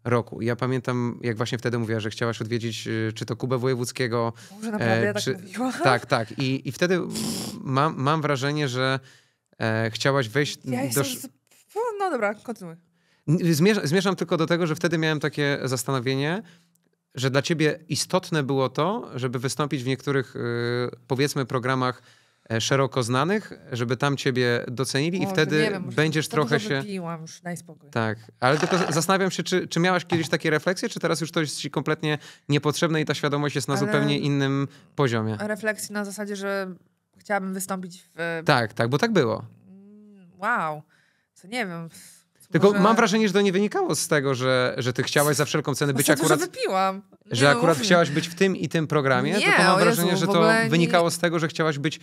roku. ja pamiętam, jak właśnie wtedy mówiłaś, że chciałaś odwiedzić e, czy to Kubę Wojewódzkiego. Może naprawdę e, tak czy... tak mówiła? Tak, tak. I, i wtedy mam, mam wrażenie, że e, chciałaś wejść ja do... No dobra, kontynuuj. Zmierz, zmierzam tylko do tego, że wtedy miałem takie zastanowienie, że dla ciebie istotne było to, żeby wystąpić w niektórych, y, powiedzmy, programach e, szeroko znanych, żeby tam ciebie docenili Boże, i wtedy nie wiem, będziesz trochę się... Wypiłam, już najspokojniej. Tak, ale tylko zastanawiam się, czy, czy miałaś kiedyś takie refleksje, czy teraz już to jest ci kompletnie niepotrzebne i ta świadomość jest na ale zupełnie innym poziomie? Refleksji na zasadzie, że chciałabym wystąpić w... Tak, tak, bo tak było. Wow, co nie wiem... Tylko Może... mam wrażenie, że to nie wynikało z tego, że, że ty chciałaś za wszelką cenę no być akurat. Że wypiłam. Nie że no, akurat chciałaś być w tym i tym programie, nie, tylko mam wrażenie, że to wynikało z tego, że chciałaś być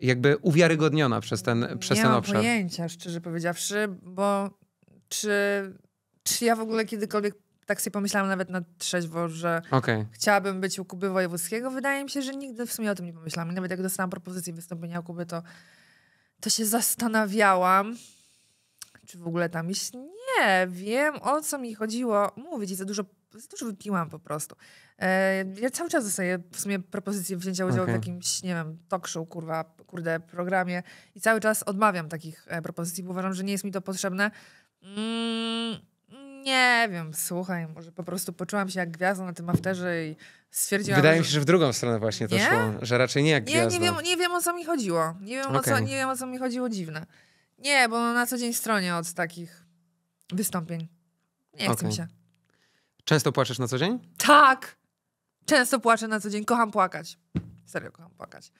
jakby uwiarygodniona przez ten, przez nie ten obszar. Nie mam pojęcia, szczerze powiedziawszy, bo czy, czy ja w ogóle kiedykolwiek tak sobie pomyślałam nawet na trzeźwo, że okay. chciałabym być u Kuby Wojewódzkiego. Wydaje mi się, że nigdy w sumie o tym nie pomyślałam. nawet jak dostałam propozycję wystąpienia u Kuby, to, to się zastanawiałam, czy w ogóle tam iść. Nie, wiem o co mi chodziło. Mówić, i za dużo, za dużo wypiłam po prostu. E, ja cały czas dostaję w sumie propozycję wzięcia udziału okay. w jakimś, nie wiem, talk show, kurwa, kurde, programie i cały czas odmawiam takich e, propozycji, bo uważam, że nie jest mi to potrzebne. Mm nie wiem, słuchaj, może po prostu poczułam się jak gwiazda na tym afterze i stwierdziłam. Wydaje że... mi się, że w drugą stronę właśnie nie? to szło, że raczej nie jak nie, gwiazda. Nie wiem, nie wiem o co mi chodziło. Nie wiem, okay. o co, nie wiem o co mi chodziło dziwne. Nie, bo na co dzień stronie od takich wystąpień. Nie okay. chcę się. Często płaczesz na co dzień? Tak! Często płaczę na co dzień. Kocham płakać. Serio, kocham płakać.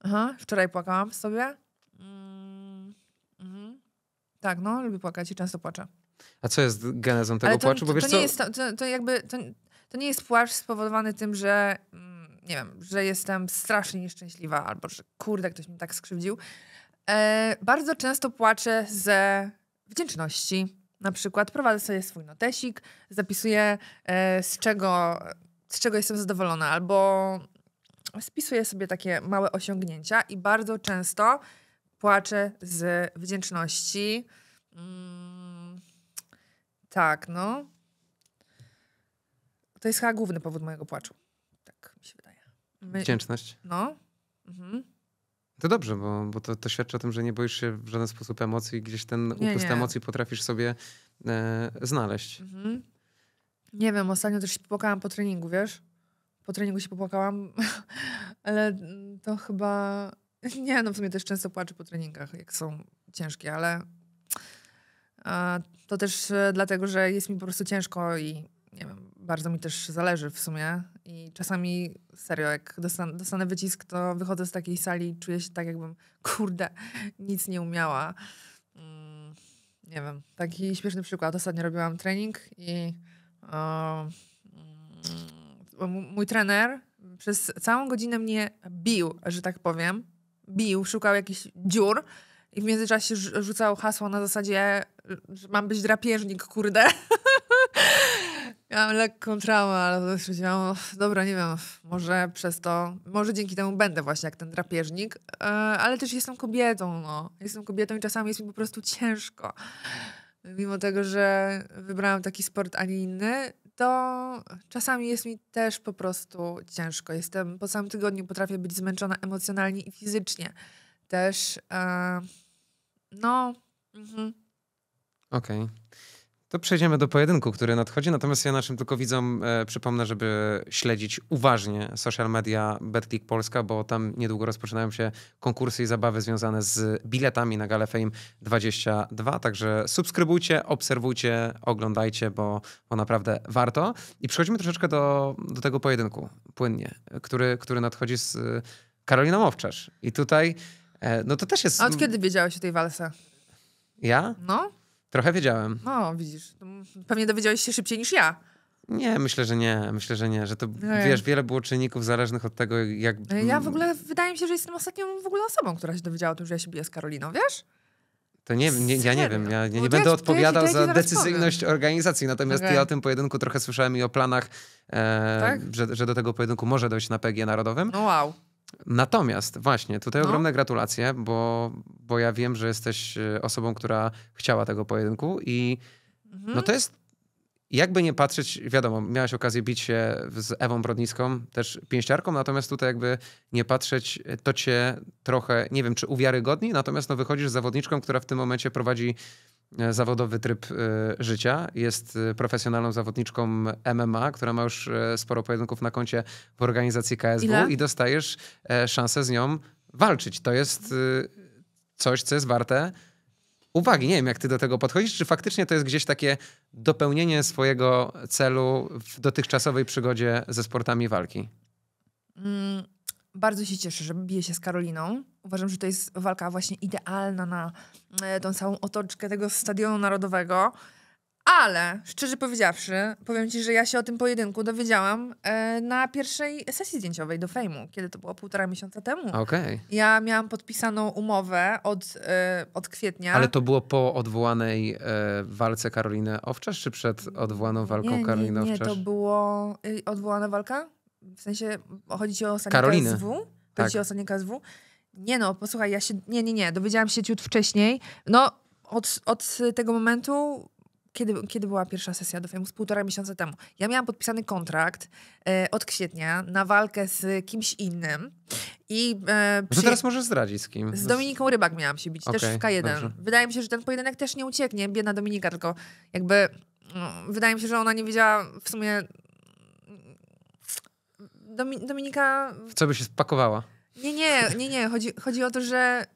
Aha, wczoraj płakałam sobie. Mm, mm, tak, no, lubię płakać i często płaczę. A co jest genezą tego to, płaczu? Bo to, wiesz, to, nie co... jest, to, to, jakby, to, to nie jest płacz spowodowany tym, że mm, nie wiem, że jestem strasznie nieszczęśliwa albo że kurde, ktoś mnie tak skrzywdził. E, bardzo często płaczę ze wdzięczności. Na przykład prowadzę sobie swój notesik, zapisuję e, z, czego, z czego jestem zadowolona albo spisuję sobie takie małe osiągnięcia i bardzo często płaczę z wdzięczności. Mm tak, no. To jest chyba główny powód mojego płaczu. Tak mi się wydaje. My... Wdzięczność. No. Mhm. To dobrze, bo, bo to, to, świadczy o tym, że nie boisz się w żaden sposób emocji, gdzieś ten nie, upust emocji potrafisz sobie e, znaleźć. Mhm. Nie wiem, ostatnio też się popłakałam po treningu, wiesz? Po treningu się popłakałam, [LAUGHS] ale to chyba. [LAUGHS] Nie, no w sumie też często płaczę po treningach, jak są ciężkie, ale to też e, dlatego, że jest mi po prostu ciężko i nie wiem, bardzo mi też zależy w sumie. I czasami serio, jak dostanę, wycisk, to wychodzę z takiej sali i czuję się tak, jakbym [LAUGHS] kurde, nic nie umiała. Mm, nie wiem, taki śmieszny przykład. Ostatnio robiłam trening i mm, mój trener przez całą godzinę mnie bił, że tak powiem. Bił, szukał jakichś dziur i w międzyczasie rzucał hasła na zasadzie że mam być drapieżnik, kurde. [LAUGHS] Miałam lekką traumę, ale wiedziałam dobra, nie wiem, może przez to, może dzięki temu będę właśnie jak ten drapieżnik, e, ale też jestem kobietą, no. Jestem kobietą i czasami jest mi po prostu ciężko. Mimo tego, że wybrałam taki sport, a nie inny, to czasami jest mi też po prostu ciężko. Jestem, po całym tygodniu potrafię być zmęczona emocjonalnie i fizycznie. Też, e, no, mhm Okej. Okay. To przejdziemy do pojedynku, który nadchodzi. Natomiast ja naszym tylko widzom e, przypomnę, żeby śledzić uważnie social media BetClick Polska, bo tam niedługo rozpoczynają się konkursy i zabawy związane z biletami na Gale Fame 22. Także subskrybujcie, obserwujcie, oglądajcie, bo, bo naprawdę warto. I przechodzimy troszeczkę do, do tego pojedynku płynnie, który, który nadchodzi z e, Karoliną Owczarz. I tutaj, e, no to też jest... A od kiedy wiedziałeś o tej walce? Ja? No. Trochę wiedziałem. O, no, widzisz. Pewnie dowiedziałeś się szybciej niż ja. Nie, myślę, że nie. Myślę, że nie. Że to, no wiesz, wiele było czynników zależnych od tego, jak... E, ja w ogóle, wydaje mi się, że jestem ostatnią w ogóle osobą, która się dowiedziała o tym, że ja się biję z Karoliną, wiesz? To nie, nie ja nie wiem, ja, nie, nie będę odpowiadał za decyzyjność organizacji, natomiast okay. ja o tym pojedynku trochę słyszałem i o planach, e, tak? że, że do tego pojedynku może dojść na PG Narodowym. No wow. Natomiast właśnie tutaj no. ogromne gratulacje, bo, bo ja wiem, że jesteś e, osobą, która chciała tego pojedynku i mhm. no to jest jakby nie patrzeć, wiadomo, miałaś okazję bić się z Ewą Brodnicką, też pięściarką, natomiast tutaj jakby nie patrzeć, e, to cię trochę, nie wiem, czy uwiarygodni, natomiast no wychodzisz z zawodniczką, która w tym momencie prowadzi E, zawodowy tryb e, życia. Jest e, profesjonalną zawodniczką MMA, która ma już sporo pojedynków na koncie w organizacji KSW Ile? i dostajesz szansę z nią walczyć. To jest coś, co jest warte uwagi. Nie wiem, jak ty do tego podchodzisz. Czy faktycznie to jest gdzieś takie dopełnienie swojego celu w dotychczasowej przygodzie ze sportami walki? Mm bardzo się cieszę, że bije się z Karoliną. Uważam, że to jest walka właśnie idealna na e, tą całą otoczkę tego stadionu narodowego. Ale szczerze powiedziawszy, powiem ci, że ja się o tym pojedynku dowiedziałam e, na pierwszej sesji zdjęciowej do Fame'u, kiedy to było półtora miesiąca temu. Okay. Ja miałam podpisaną umowę od, e, od kwietnia. Ale to było po odwołanej walce Karoliny Owczarz, czy przed odwołaną walką Karoliną. nie, nie, Owczarz? Nie, to było... Y, odwołana walka? W sensie chodzi ci o Sanię Karoliny. KSW? Chodzi tak. ci o Sanię KSW? Nie no, posłuchaj, ja się... Nie, nie, nie. Dowiedziałam się ciut wcześniej. No, od, od tego momentu kiedy, kiedy była pierwsza sesja do filmu? Z półtora miesiąca temu. Ja miałam podpisany kontrakt e, od kwietnia na walkę z kimś innym. I, e, przy... teraz możesz zdradzić z kim? Z Dominiką Rybak miałam się bić, okay, też w K1. Dobrze. Wydaje mi się, że ten pojedynek też nie ucieknie, biedna Dominika, tylko jakby... No, wydaje mi się, że ona nie wiedziała w sumie do Dominika... W co by się spakowała? Nie, nie, nie, nie. Chodzi, chodzi o to, że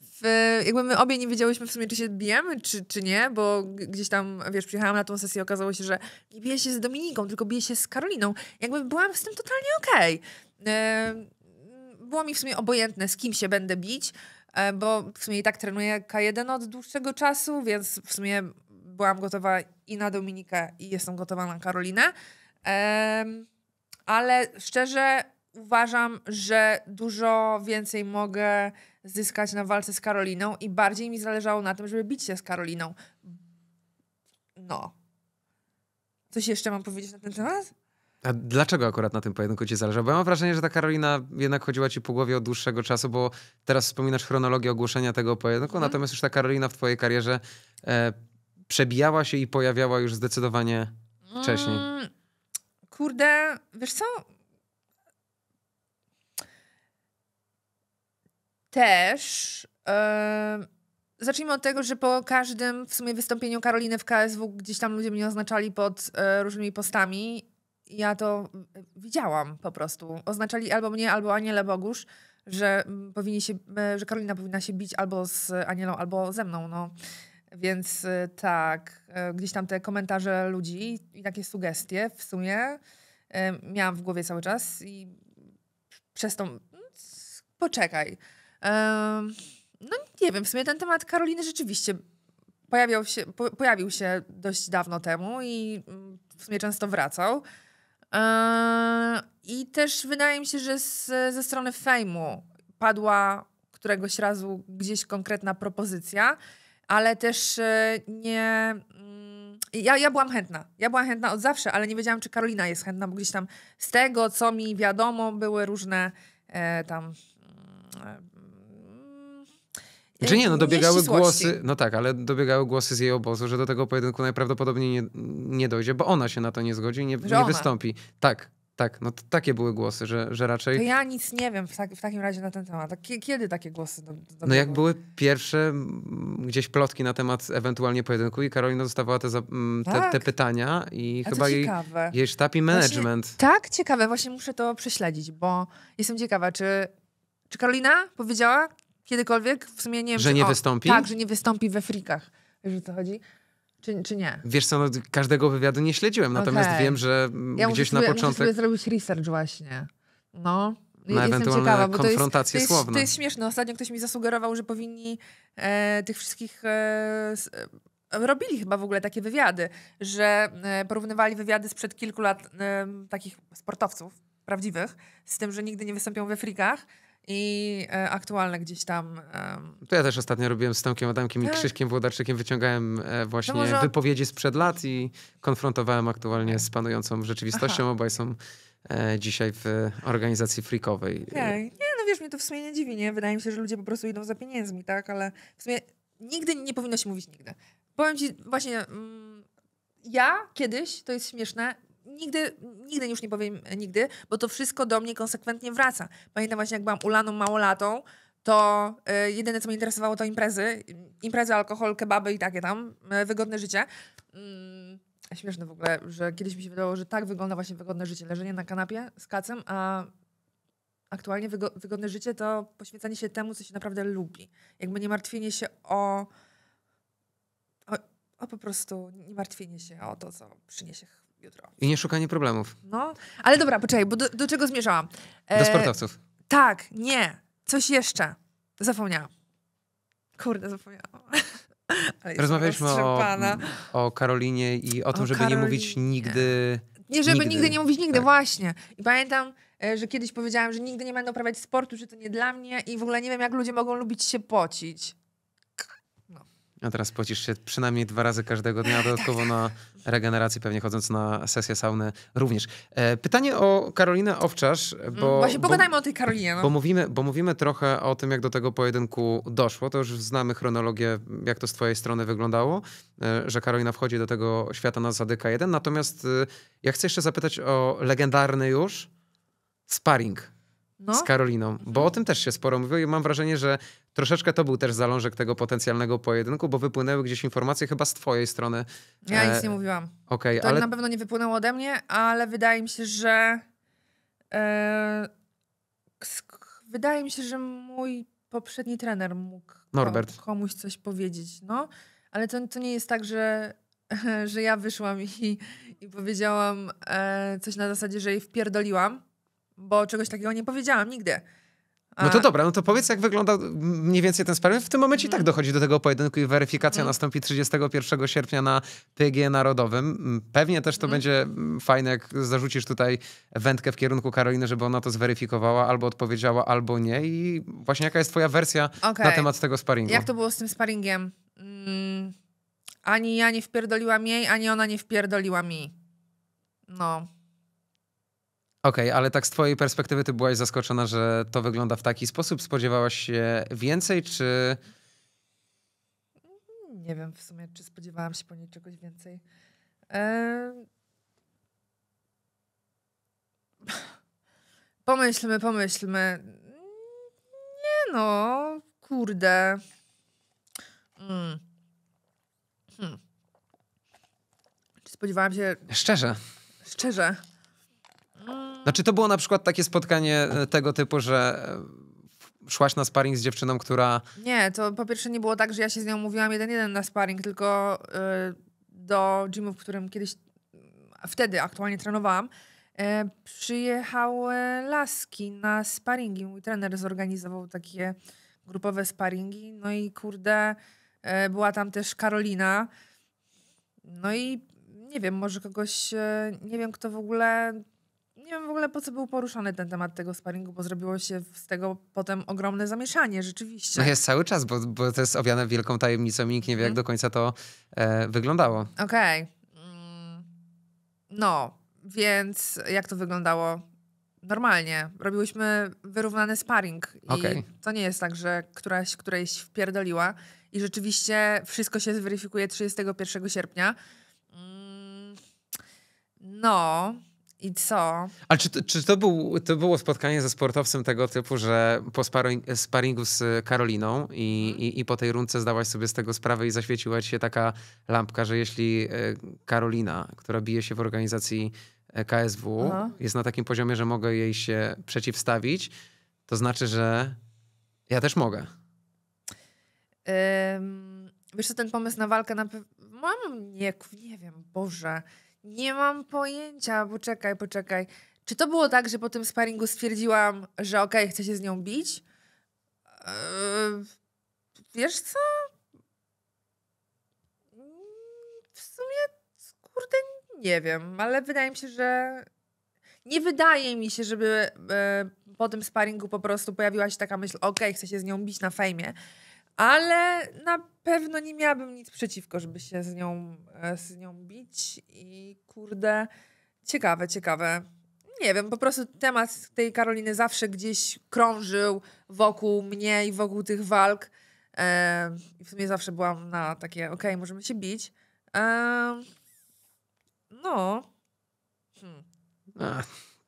[LAUGHS] w, jakby my obie nie wiedziałyśmy w sumie, czy się bijemy, czy, czy nie, bo gdzieś tam, wiesz, przyjechałam na tą sesję i okazało się, że nie bije się z Dominiką, tylko bije się z Karoliną. Jakby byłam z tym totalnie okej. Okay. Było mi w sumie obojętne, z kim się będę bić, e, bo w sumie i tak trenuję K1 od dłuższego czasu, więc w sumie byłam gotowa i na Dominikę, i jestem gotowa na Karolinę. Ehm ale szczerze uważam, że dużo więcej mogę zyskać na walce z Karoliną i bardziej mi zależało na tym, żeby bić się z Karoliną. No. Coś jeszcze mam powiedzieć na ten temat? A dlaczego akurat na tym pojedynku ci zależało? Bo ja mam wrażenie, że ta Karolina jednak chodziła ci po głowie od dłuższego czasu, bo teraz wspominasz chronologię ogłoszenia tego pojedynku, mhm. natomiast już ta Karolina w twojej karierze e, przebijała się i pojawiała już zdecydowanie wcześniej. Mm, kurde, wiesz co? Też. Yy, zacznijmy od tego, że po każdym w sumie wystąpieniu Karoliny w KSW gdzieś tam ludzie mnie oznaczali pod e, różnymi postami. Ja to widziałam po prostu. Oznaczali albo mnie, albo Aniele Bogusz, że, powinni się, e, że Karolina powinna się bić albo z Anielą, albo ze mną. No. Więc y, tak, y, gdzieś tam te komentarze ludzi i takie sugestie w sumie y, miałam w głowie cały czas i przez tą. No, poczekaj. No nie wiem, w sumie ten temat Karoliny rzeczywiście pojawiał się, po, pojawił się dość dawno temu i mm, w sumie często wracał. E, I też wydaje mi się, że z, ze strony fejmu padła któregoś razu gdzieś konkretna propozycja ale też e, nie. Mm, ja, ja byłam chętna. Ja byłam chętna od zawsze, ale nie wiedziałam, czy Karolina jest chętna, bo gdzieś tam z tego, co mi wiadomo, były różne e, tam. Mm, e, czy znaczy nie, no dobiegały głosy, no tak, ale dobiegały głosy z jej obozu, że do tego pojedynku najprawdopodobniej nie, nie dojdzie, bo ona się na to nie zgodzi, nie, nie wystąpi. Tak, tak, no takie były głosy, że, że raczej. To ja nic nie wiem w, tak, w takim razie na ten temat. Kiedy takie głosy? Do, do no jak były pierwsze gdzieś plotki na temat ewentualnie pojedynku i Karolina dostawała te, za, tak. te, te, tak. pytania i A chyba jej, jej sztab i management. Właśnie, tak, ciekawe, właśnie muszę to prześledzić, bo jestem ciekawa, czy, czy Karolina powiedziała kiedykolwiek, w sumie nie wiem, Że czy, nie o, wystąpi? Tak, że nie wystąpi we frikach. Wiesz o co chodzi? Czy, czy nie? Wiesz co, no, każdego wywiadu nie śledziłem, natomiast okay. wiem, że ja gdzieś sobie, na początek... Ja muszę zrobić research właśnie. No, na Jestem ewentualne ciekawa, konfrontacje to jest, to jest, To jest śmieszne. Ostatnio ktoś mi zasugerował, że powinni e, tych wszystkich... E, e robili chyba w ogóle takie wywiady, że e, porównywali wywiady sprzed kilku lat e, takich sportowców prawdziwych z tym, że nigdy nie wystąpią we frikach i e, aktualne gdzieś tam. E... To ja też ostatnio robiłem z Tomkiem Adamkiem tak. i Krzyszkiem Włodarczykiem, wyciągałem e, właśnie no może... wypowiedzi sprzed lat i konfrontowałem aktualnie z panującą rzeczywistością. Aha. Obaj są e, dzisiaj w organizacji freakowej. Okay. Nie, no wiesz, mnie to w sumie nie dziwi, nie? Wydaje mi się, że ludzie po prostu idą za pieniędzmi, tak? Ale w sumie nigdy nie powinno się mówić nigdy. Powiem ci właśnie... Mm, ja kiedyś, to jest śmieszne, nigdy, nigdy już nie powiem e, nigdy, bo to wszystko do mnie konsekwentnie wraca. Pamiętam właśnie, jak byłam ulaną małolatą, to y, jedyne, co mnie interesowało, to imprezy. Imprezy, alkohol, kebaby i takie tam. E, wygodne życie. Mm, śmieszne w ogóle, że kiedyś mi się wydawało, że tak wygląda właśnie wygodne życie. Leżenie na kanapie z kacem, a aktualnie wygo wygodne życie to poświęcanie się temu, co się naprawdę lubi. Jakby nie martwienie się o... o, o po prostu nie martwienie się o to, co przyniesie jutro. I nie szukanie problemów. No, ale dobra, poczekaj, bo do, do czego zmierzałam? E, do sportowców. Tak, nie. Coś jeszcze. Zapomniałam. Kurde, zapomniałam. [LAUGHS] Rozmawialiśmy o, o Karolinie i o tym, żeby Karolin... nie mówić nigdy. Nie, żeby nigdy, nigdy nie mówić nigdy, tak. właśnie. I pamiętam, e, że kiedyś powiedziałam, że nigdy nie będę uprawiać sportu, że to nie dla mnie i w ogóle nie wiem, jak ludzie mogą lubić się pocić. No. A teraz pocisz się przynajmniej dwa razy każdego dnia, dodatkowo tak, tak regeneracji, pewnie chodząc na sesję sauny również. E, pytanie o Karolinę Owczarz, mm, bo... Właśnie pogadajmy bo, o tej Karolinie. No. Bo, mówimy, bo mówimy trochę o tym, jak do tego pojedynku doszło. To już znamy chronologię, jak to z twojej strony wyglądało, e, że Karolina wchodzi do tego świata na zadyka jeden. Natomiast e, ja chcę jeszcze zapytać o legendarny już sparring no. z Karoliną, bo o tym też się sporo mówiło i mam wrażenie, że troszeczkę to był też zalążek tego potencjalnego pojedynku, bo wypłynęły gdzieś informacje chyba z twojej strony. Ja e... nic nie mówiłam. Okay, to ale... na pewno nie wypłynęło ode mnie, ale wydaje mi się, że e... wydaje mi się, że mój poprzedni trener mógł Norbert. komuś coś powiedzieć, no. Ale to, to nie jest tak, że, [LAUGHS] że ja wyszłam i, i powiedziałam e, coś na zasadzie, że jej wpierdoliłam bo czegoś takiego nie powiedziałam nigdy. A... No to dobra, no to powiedz, jak wygląda mniej więcej ten sparring. W tym momencie mm. i tak mhm. dochodzi do tego pojedynku i weryfikacja mm. nastąpi 31 sierpnia na PG Narodowym. Mm, pewnie też to mhm. mm. będzie fajne, jak zarzucisz tutaj wędkę w kierunku Karoliny, żeby ona to zweryfikowała, albo odpowiedziała, albo nie. I właśnie jaka jest twoja wersja okay. na temat tego sparringu? Jak to było z tym sparringiem? Mm, ani ja nie wpierdoliłam jej, ani ona nie wpierdoliła mi. No. Okej, okay, ale tak z twojej perspektywy ty byłaś zaskoczona, że to wygląda w taki sposób? Spodziewałaś się więcej, czy... Nie wiem w sumie, czy spodziewałam się po niej czegoś więcej. Eee... [LAUGHS] Pomyślmy, pomyślmy. Nie no, kurde. Hmm. Hmm. Czy spodziewałam się... Szczerze. Szczerze. Znaczy to było na przykład takie spotkanie e, tego typu, że e, szłaś na sparring z dziewczyną, która... Nie, to po pierwsze nie było tak, że ja się z nią mówiłam jeden jeden na sparring, tylko e, do gymu, w którym kiedyś, wtedy aktualnie trenowałam, yy, przyjechał Laski na sparingi. Mój trener zorganizował takie grupowe sparingi, no i kurde, była tam też Karolina, no i nie wiem, może kogoś, nie wiem kto w ogóle nie wiem w ogóle po co był poruszany ten temat tego sparingu, bo zrobiło się z tego potem ogromne zamieszanie, rzeczywiście. No jest cały czas, bo, bo to jest owiane wielką tajemnicą i nikt nie wie, jak mhm. do końca to e, wyglądało. Okej. Okay. Mm, no, więc jak to wyglądało? Normalnie. Robiłyśmy wyrównany sparring. I okay. to nie jest tak, że któraś którejś wpierdoliła. I rzeczywiście wszystko się zweryfikuje 31 sierpnia. Mm, no, i co? A czy, to, czy to, był, to było spotkanie ze sportowcem tego typu, że po sparing, sparingu z Karoliną i, mhm. i, i, po tej rundce zdałaś sobie z tego sprawę i zaświeciła ci się taka lampka, że jeśli e, Karolina, która bije się w organizacji e, KSW, Aha. jest na takim poziomie, że mogę jej się przeciwstawić, to znaczy, że ja też mogę. Ym, wiesz co, ten pomysł na walkę na pewno... Mam, nie, nie wiem, Boże... Nie mam pojęcia, poczekaj, poczekaj. Czy to było tak, że po tym sparingu stwierdziłam, że okej, okay, chcę się z nią bić? Eee, wiesz co? W sumie, kurde, nie wiem, ale wydaje mi się, że. Nie wydaje mi się, żeby e, po tym sparingu po prostu pojawiła się taka myśl, okej, okay, chcę się z nią bić na fejmie ale na pewno nie miałabym nic przeciwko, żeby się z nią, e, z nią bić i kurde, ciekawe, ciekawe. Nie wiem, po prostu temat tej Karoliny zawsze gdzieś krążył wokół mnie i wokół tych walk. I w sumie zawsze byłam na takie, okej, okay, możemy się bić. no. Hmm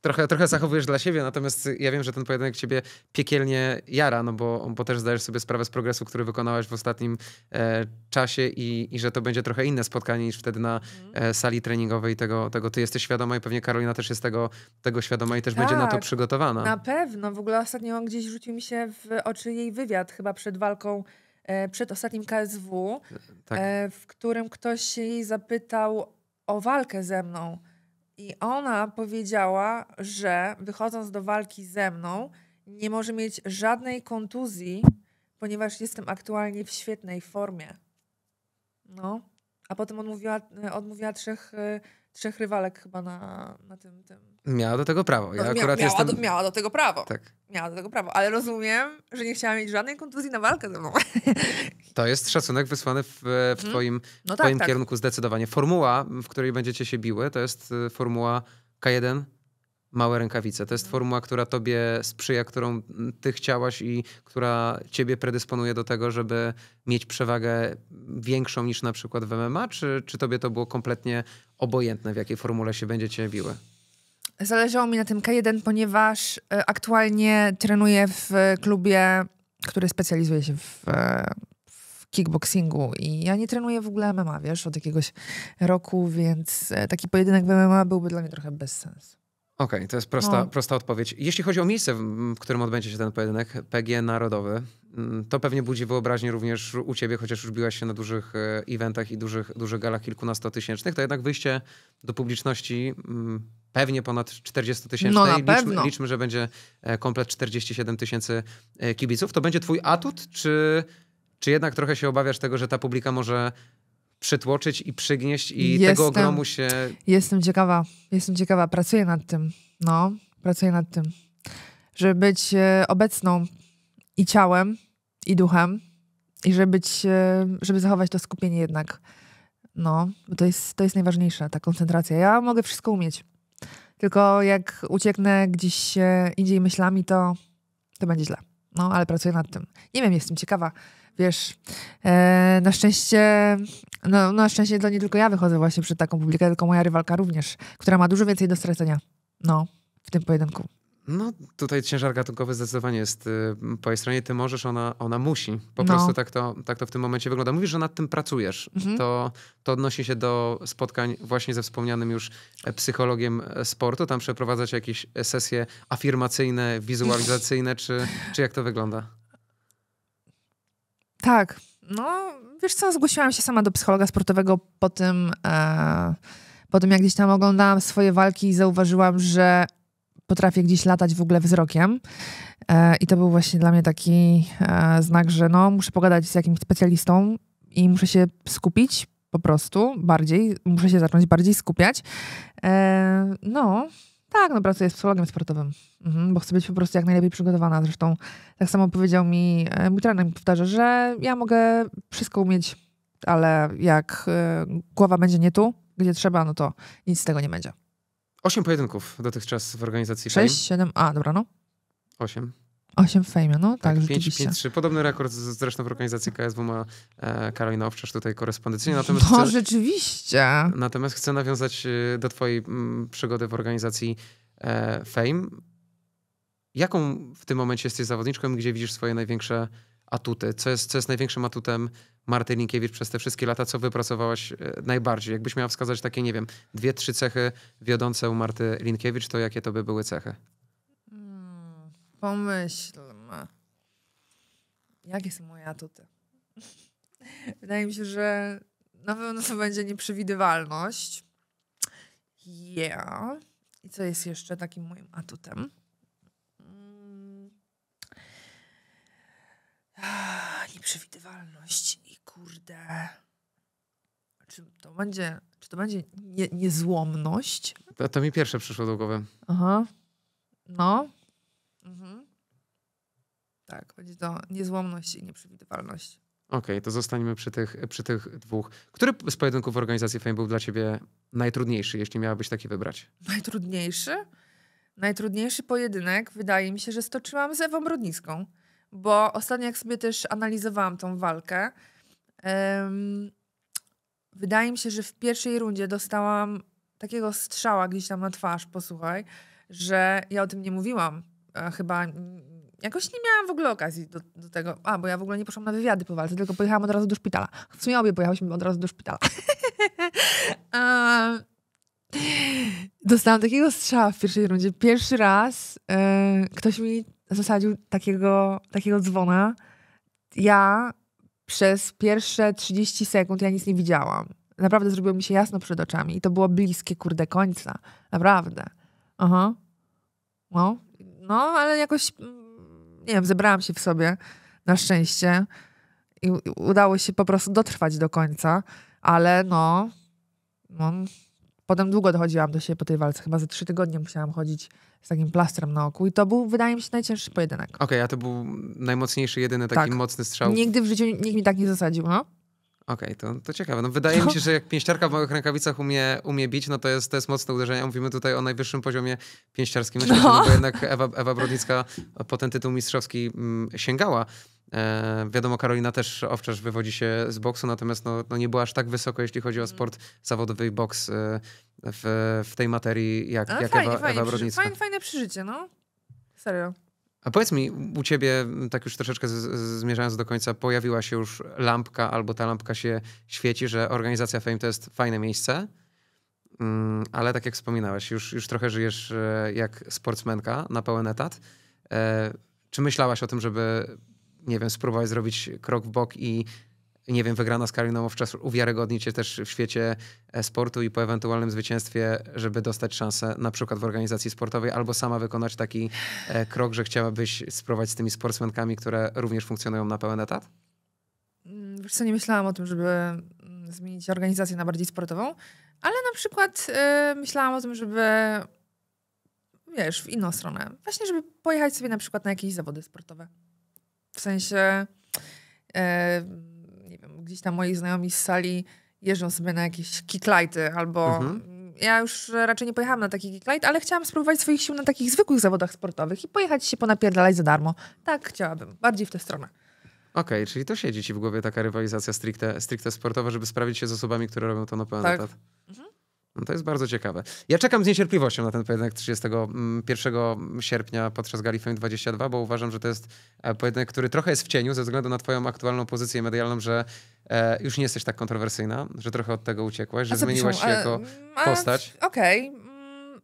trochę, trochę zachowujesz dla siebie, natomiast ja wiem, że ten pojedynek ciebie piekielnie jara, no bo, bo też zdajesz sobie sprawę z progresu, który wykonałeś w ostatnim e, czasie i, i że to będzie trochę inne spotkanie niż wtedy na mhm. e, sali treningowej. Tego, tego ty jesteś świadoma i pewnie Karolina też jest tego, tego świadoma i też tak, będzie na to tak, przygotowana. Na pewno. W ogóle ostatnio gdzieś rzucił mi się w oczy jej wywiad chyba przed walką e, przed ostatnim KSW, tak. E, w którym ktoś jej zapytał o walkę ze mną. I ona powiedziała, że wychodząc do walki ze mną, nie może mieć żadnej kontuzji, ponieważ jestem aktualnie w świetnej formie. No. A potem odmówiła, e, odmówiła trzech e, trzech rywalek chyba na, na tym, tym. Miała do tego prawo. Ja no, akurat miała, jestem... do, miała do tego prawo. Tak. Miała do tego prawo, ale rozumiem, że nie chciała mieć żadnej kontuzji na walkę ze mną. [LAUGHS] To jest szacunek wysłany w, e, w hmm? twoim, no tak, twoim tak. kierunku zdecydowanie. Formuła, w której będziecie się biły, to jest e, formuła K1 małe rękawice. To jest formuła, która tobie sprzyja, którą ty chciałaś i która ciebie predysponuje do tego, żeby mieć przewagę większą niż na przykład w MMA? Czy, czy tobie to było kompletnie obojętne, w jakiej formule się będziecie biły? Zależało mi na tym K1, ponieważ e, aktualnie trenuję w klubie, który specjalizuje się w e, kickboxingu i ja nie trenuję w ogóle MMA, wiesz, od jakiegoś roku, więc e, taki pojedynek w MMA byłby dla mnie trochę bez sensu. Okej, okay, to jest prosta, no. prosta odpowiedź. Jeśli chodzi o miejsce, w którym odbędzie się ten pojedynek, PG Narodowy, mm, to pewnie budzi wyobraźnię również u ciebie, chociaż już biłaś się na dużych e, eventach i dużych, dużych galach kilkunastotysięcznych, to jednak wyjście do publiczności mm, pewnie ponad 40 tysięcy. No, liczmy, pewno. liczmy, że będzie e, komplet 47 tysięcy e, kibiców. To będzie twój atut, czy, czy jednak trochę się obawiasz tego, że ta publika może przytłoczyć i przygnieść i jestem, tego ogromu się... Jestem ciekawa, jestem ciekawa, pracuję nad tym, no, pracuję nad tym, żeby być e, obecną i ciałem, i duchem, i żeby być, e, żeby zachować to skupienie jednak, no, bo to jest, to jest najważniejsze, ta koncentracja. Ja mogę wszystko umieć, tylko jak ucieknę gdzieś e, indziej myślami, to, to będzie źle. No, ale pracuję nad tym. Nie wiem, jestem ciekawa wiesz, e, na szczęście, no, no, na szczęście to nie tylko ja wychodzę właśnie przed taką publikę, tylko moja rywalka również, która ma dużo więcej do stracenia, no, w tym pojedynku. No, tutaj ciężar gatunkowy zdecydowanie jest y, po jej stronie. Ty możesz, ona, ona musi. Po no. prostu tak to, tak to w tym momencie wygląda. Mówisz, że nad tym pracujesz. Mhm. To, to odnosi się do spotkań właśnie ze wspomnianym już e, psychologiem e, sportu. Tam przeprowadzać jakieś sesje afirmacyjne, wizualizacyjne, czy, czy jak to wygląda? Tak. No, wiesz co, zgłosiłam się sama do psychologa sportowego po tym, e, po tym jak gdzieś tam oglądałam swoje walki i zauważyłam, że potrafię gdzieś latać w ogóle wzrokiem. E, I to był właśnie dla mnie taki e, znak, że no, muszę pogadać z jakimś specjalistą i muszę się skupić po prostu bardziej, muszę się zacząć bardziej skupiać. E, no, tak, no pracuję z psychologiem sportowym, mhm, bo chcę być po prostu jak najlepiej przygotowana. Zresztą tak samo powiedział mi e, mój trener, mi powtarza, że ja mogę wszystko umieć, ale jak e, głowa będzie nie tu, gdzie trzeba, no to nic z tego nie będzie. Osiem pojedynków dotychczas w organizacji Sześć, siedem, a dobra, no. Osiem. 8 w fejmie, no tak, tak 5, 5, 3. Podobny rekord zresztą w organizacji KSW ma e, Karolina Owczarz tutaj korespondencyjnie. To no chcę, rzeczywiście. Natomiast chcę nawiązać e, do twojej m, mm, przygody w organizacji e, Fame. Jaką w tym momencie jesteś zawodniczką i gdzie widzisz swoje największe atuty? Co jest, co jest największym atutem Marty Linkiewicz przez te wszystkie lata? Co wypracowałaś e, najbardziej? Jakbyś miała wskazać takie, nie wiem, dwie, trzy cechy wiodące u Marty Linkiewicz, to jakie to by były cechy? Pomyślmy. Jakie są moje atuty? [LAUGHS] Wydaje mi się, że na pewno to będzie nieprzewidywalność. Yeah. I co jest jeszcze takim moim atutem? Mm. [SIGHS] nieprzewidywalność i kurde. Czy to będzie, czy to będzie nie, niezłomność? To, to mi pierwsze przyszło do głowy. Aha. No, Mhm. Tak, chodzi o niezłomność i nieprzewidywalność. Okej, okay, to zostańmy przy tych, przy tych dwóch. Który z pojedynków organizacji Fame był dla ciebie najtrudniejszy, jeśli miałabyś taki wybrać? Najtrudniejszy? Najtrudniejszy pojedynek wydaje mi się, że stoczyłam z Ewą Brodnicką, bo ostatnio jak sobie też analizowałam tą walkę, um, wydaje mi się, że w pierwszej rundzie dostałam takiego strzała gdzieś tam na twarz, posłuchaj, że ja o tym nie mówiłam a chyba jakoś nie miałam w ogóle okazji do, do, tego. A, bo ja w ogóle nie poszłam na wywiady po walce, tylko pojechałam od razu do szpitala. W sumie obie pojechałyśmy od razu do szpitala. [LAUGHS] dostałam takiego strzała w pierwszej rundzie. Pierwszy raz yy, ktoś mi zasadził takiego, takiego dzwona. Ja przez pierwsze 30 sekund ja nic nie widziałam. Naprawdę zrobiło mi się jasno przed oczami i to było bliskie, kurde, końca. Naprawdę. Aha. No, no, ale jakoś, mm, nie wiem, zebrałam się w sobie na szczęście i, udało się po prostu dotrwać do końca, ale no, no, potem długo dochodziłam do siebie po tej walce, chyba ze trzy tygodnie musiałam chodzić z takim plastrem na oku i to był, wydaje mi się, najcięższy pojedynek. Okej, okay, a to był najmocniejszy, jedyny taki tak. mocny strzał? Nigdy w życiu nikt mi tak nie zasadził, no. Okej, okay, to, to ciekawe. No, wydaje mi się, że jak pięściarka w małych rękawicach umie, umie bić, no to jest, to jest mocne uderzenie. Mówimy tutaj o najwyższym poziomie pięściarskim. Myślę, no. no. bo jednak Ewa, Ewa Brodnicka po ten tytuł mistrzowski m, mm, sięgała. E, wiadomo, Karolina też owczarz wywodzi się z boksu, natomiast no, no, nie była aż tak wysoko, jeśli chodzi o mhm. sport zawodowy i boks e, w, w tej materii, jak, jak fajnie, Ewa, Ewa Brodnicka. Fajne, fajne przeżycie, no. Serio. A powiedz mi, u ciebie, tak już troszeczkę z, z, zmierzając do końca, pojawiła się już lampka, albo ta lampka się świeci, że organizacja Fame to jest fajne miejsce, mm, ale tak jak wspominałeś, już, już trochę żyjesz e, jak sportsmenka na pełen etat. E, czy myślałaś o tym, żeby, nie wiem, spróbować zrobić krok w bok i nie wiem, wygrana z Kariną wówczas uwiarygodni cię też w świecie sportu i po ewentualnym zwycięstwie, żeby dostać szansę na przykład w organizacji sportowej albo sama wykonać taki e, krok, że chciałabyś spróbować z tymi sportsmenkami, które również funkcjonują na pełen etat? Mm, wiesz co, nie myślałam o tym, żeby mm, zmienić organizację na bardziej sportową, ale na przykład yy, myślałam o tym, żeby wiesz, w inną stronę. Właśnie, żeby pojechać sobie na przykład na jakieś zawody sportowe. W sensie... Yy, gdzieś tam moi znajomi z sali jeżdżą sobie na jakieś kicklajty albo... Mhm. Ja już raczej nie pojechałam na taki kicklajt, ale chciałam spróbować swoich sił na takich zwykłych zawodach sportowych i pojechać się ponapierdalać za darmo. Tak chciałabym. Bardziej w tę stronę. Okej, okay, czyli to siedzi ci w głowie taka rywalizacja stricte, stricte sportowa, żeby sprawić się z osobami, które robią to na pełen tak. etat. Mhm. No to jest bardzo ciekawe. Ja czekam z niecierpliwością na ten pojedynek 31 mm, sierpnia podczas Gali 22, bo uważam, że to jest e, pojedynek, który trochę jest w cieniu ze względu na twoją aktualną pozycję medialną, że e, już nie jesteś tak kontrowersyjna, że trochę od tego uciekłaś, że zmieniłaś się jako e, postać. Okej, okay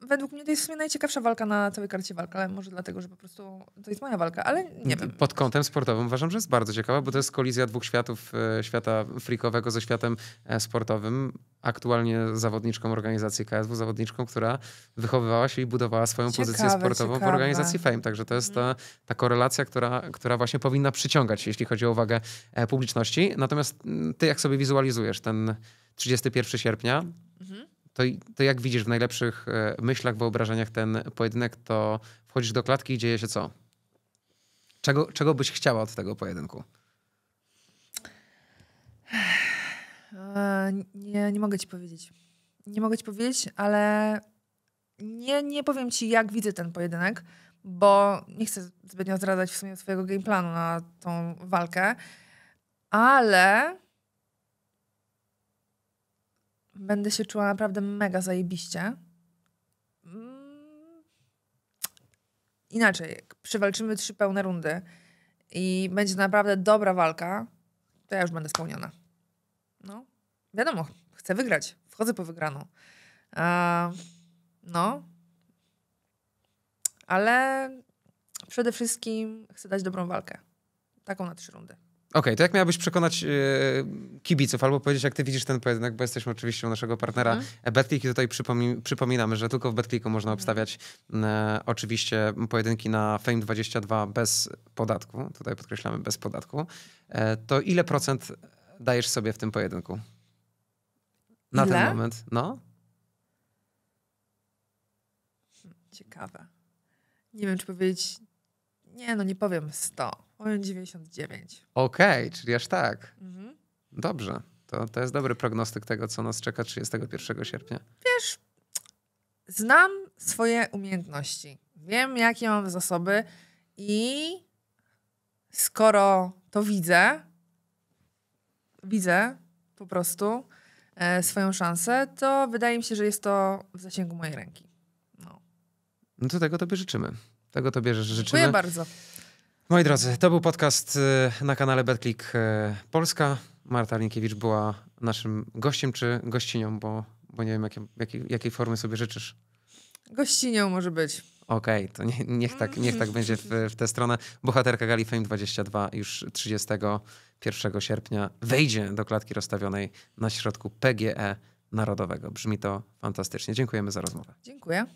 według mnie to jest w sumie najciekawsza walka na całej karcie walka, ale może dlatego, że po prostu to jest moja walka, ale nie wiem. Pod kątem sportowym uważam, że jest bardzo ciekawa, bo to jest kolizja dwóch światów, e, świata frikowego ze światem e, sportowym. Aktualnie zawodniczką organizacji KSW, zawodniczką, która wychowywała się i budowała swoją ciekawe, pozycję sportową ciekawe. w organizacji Fame. Także to jest ta, mhm. e, ta korelacja, która, która właśnie powinna przyciągać, jeśli chodzi o uwagę publiczności. Natomiast mm, ty jak sobie wizualizujesz ten 31 sierpnia? Mhm to, to jak widzisz w najlepszych e, myślach, wyobrażeniach ten pojedynek, to wchodzisz do klatki i dzieje się co? Czego, czego byś chciała od tego pojedynku? E, nie, nie mogę ci powiedzieć. Nie mogę ci powiedzieć, ale nie, nie powiem ci, jak widzę ten pojedynek, bo nie chcę zbytnio zdradzać w sumie swojego game planu na tą walkę, ale będę się czuła naprawdę mega zajebiście. Mm. Inaczej, jak przywalczymy trzy pełne rundy i będzie naprawdę dobra walka, to ja już będę spełniona. No, wiadomo, chcę wygrać. Wchodzę po wygraną. Eee, no, ale przede wszystkim chcę dać dobrą walkę. Taką na trzy rundy okay, to jak miałabyś przekonać yy, kibiców albo powiedzieć, jak ty widzisz ten pojedynek, bo jesteśmy oczywiście u naszego partnera mhm. BetClick i tutaj przypomi przypominamy, że tylko w BetClicku można mhm. obstawiać yy, oczywiście pojedynki na Fame 22 bez podatku, tutaj podkreślamy bez podatku, yy, to ile procent dajesz sobie w tym pojedynku? Na ten moment, no. Ciekawe. Nie wiem, czy powiedzieć nie, no nie powiem 100, powiem 99. Okej, okay, czyli aż tak. Mhm. Dobrze. To, to jest dobry prognostyk tego, co nas czeka 31 sierpnia. Wiesz, znam swoje umiejętności. Wiem, jakie mam zasoby i skoro to widzę, widzę po prostu e, swoją szansę, to wydaje mi się, że jest to w zasięgu mojej ręki. No, no to tego tobie życzymy. Tego to bierzesz. Życzymy. Dziękuję bardzo. Moi drodzy, to był podcast y, na kanale Betclick y, Polska. Marta Linkiewicz była naszym gościem czy gościnią, bo, bo nie wiem, jakie, jakiej, jakiej formy sobie życzysz. Gościnią może być. Okej, okay, to nie, niech, tak, niech tak będzie w, w tę stronę. Bohaterka Gali Fame 22 już 31 sierpnia wejdzie do klatki rozstawionej na środku PGE Narodowego. Brzmi to fantastycznie. Dziękujemy za rozmowę. Dziękuję.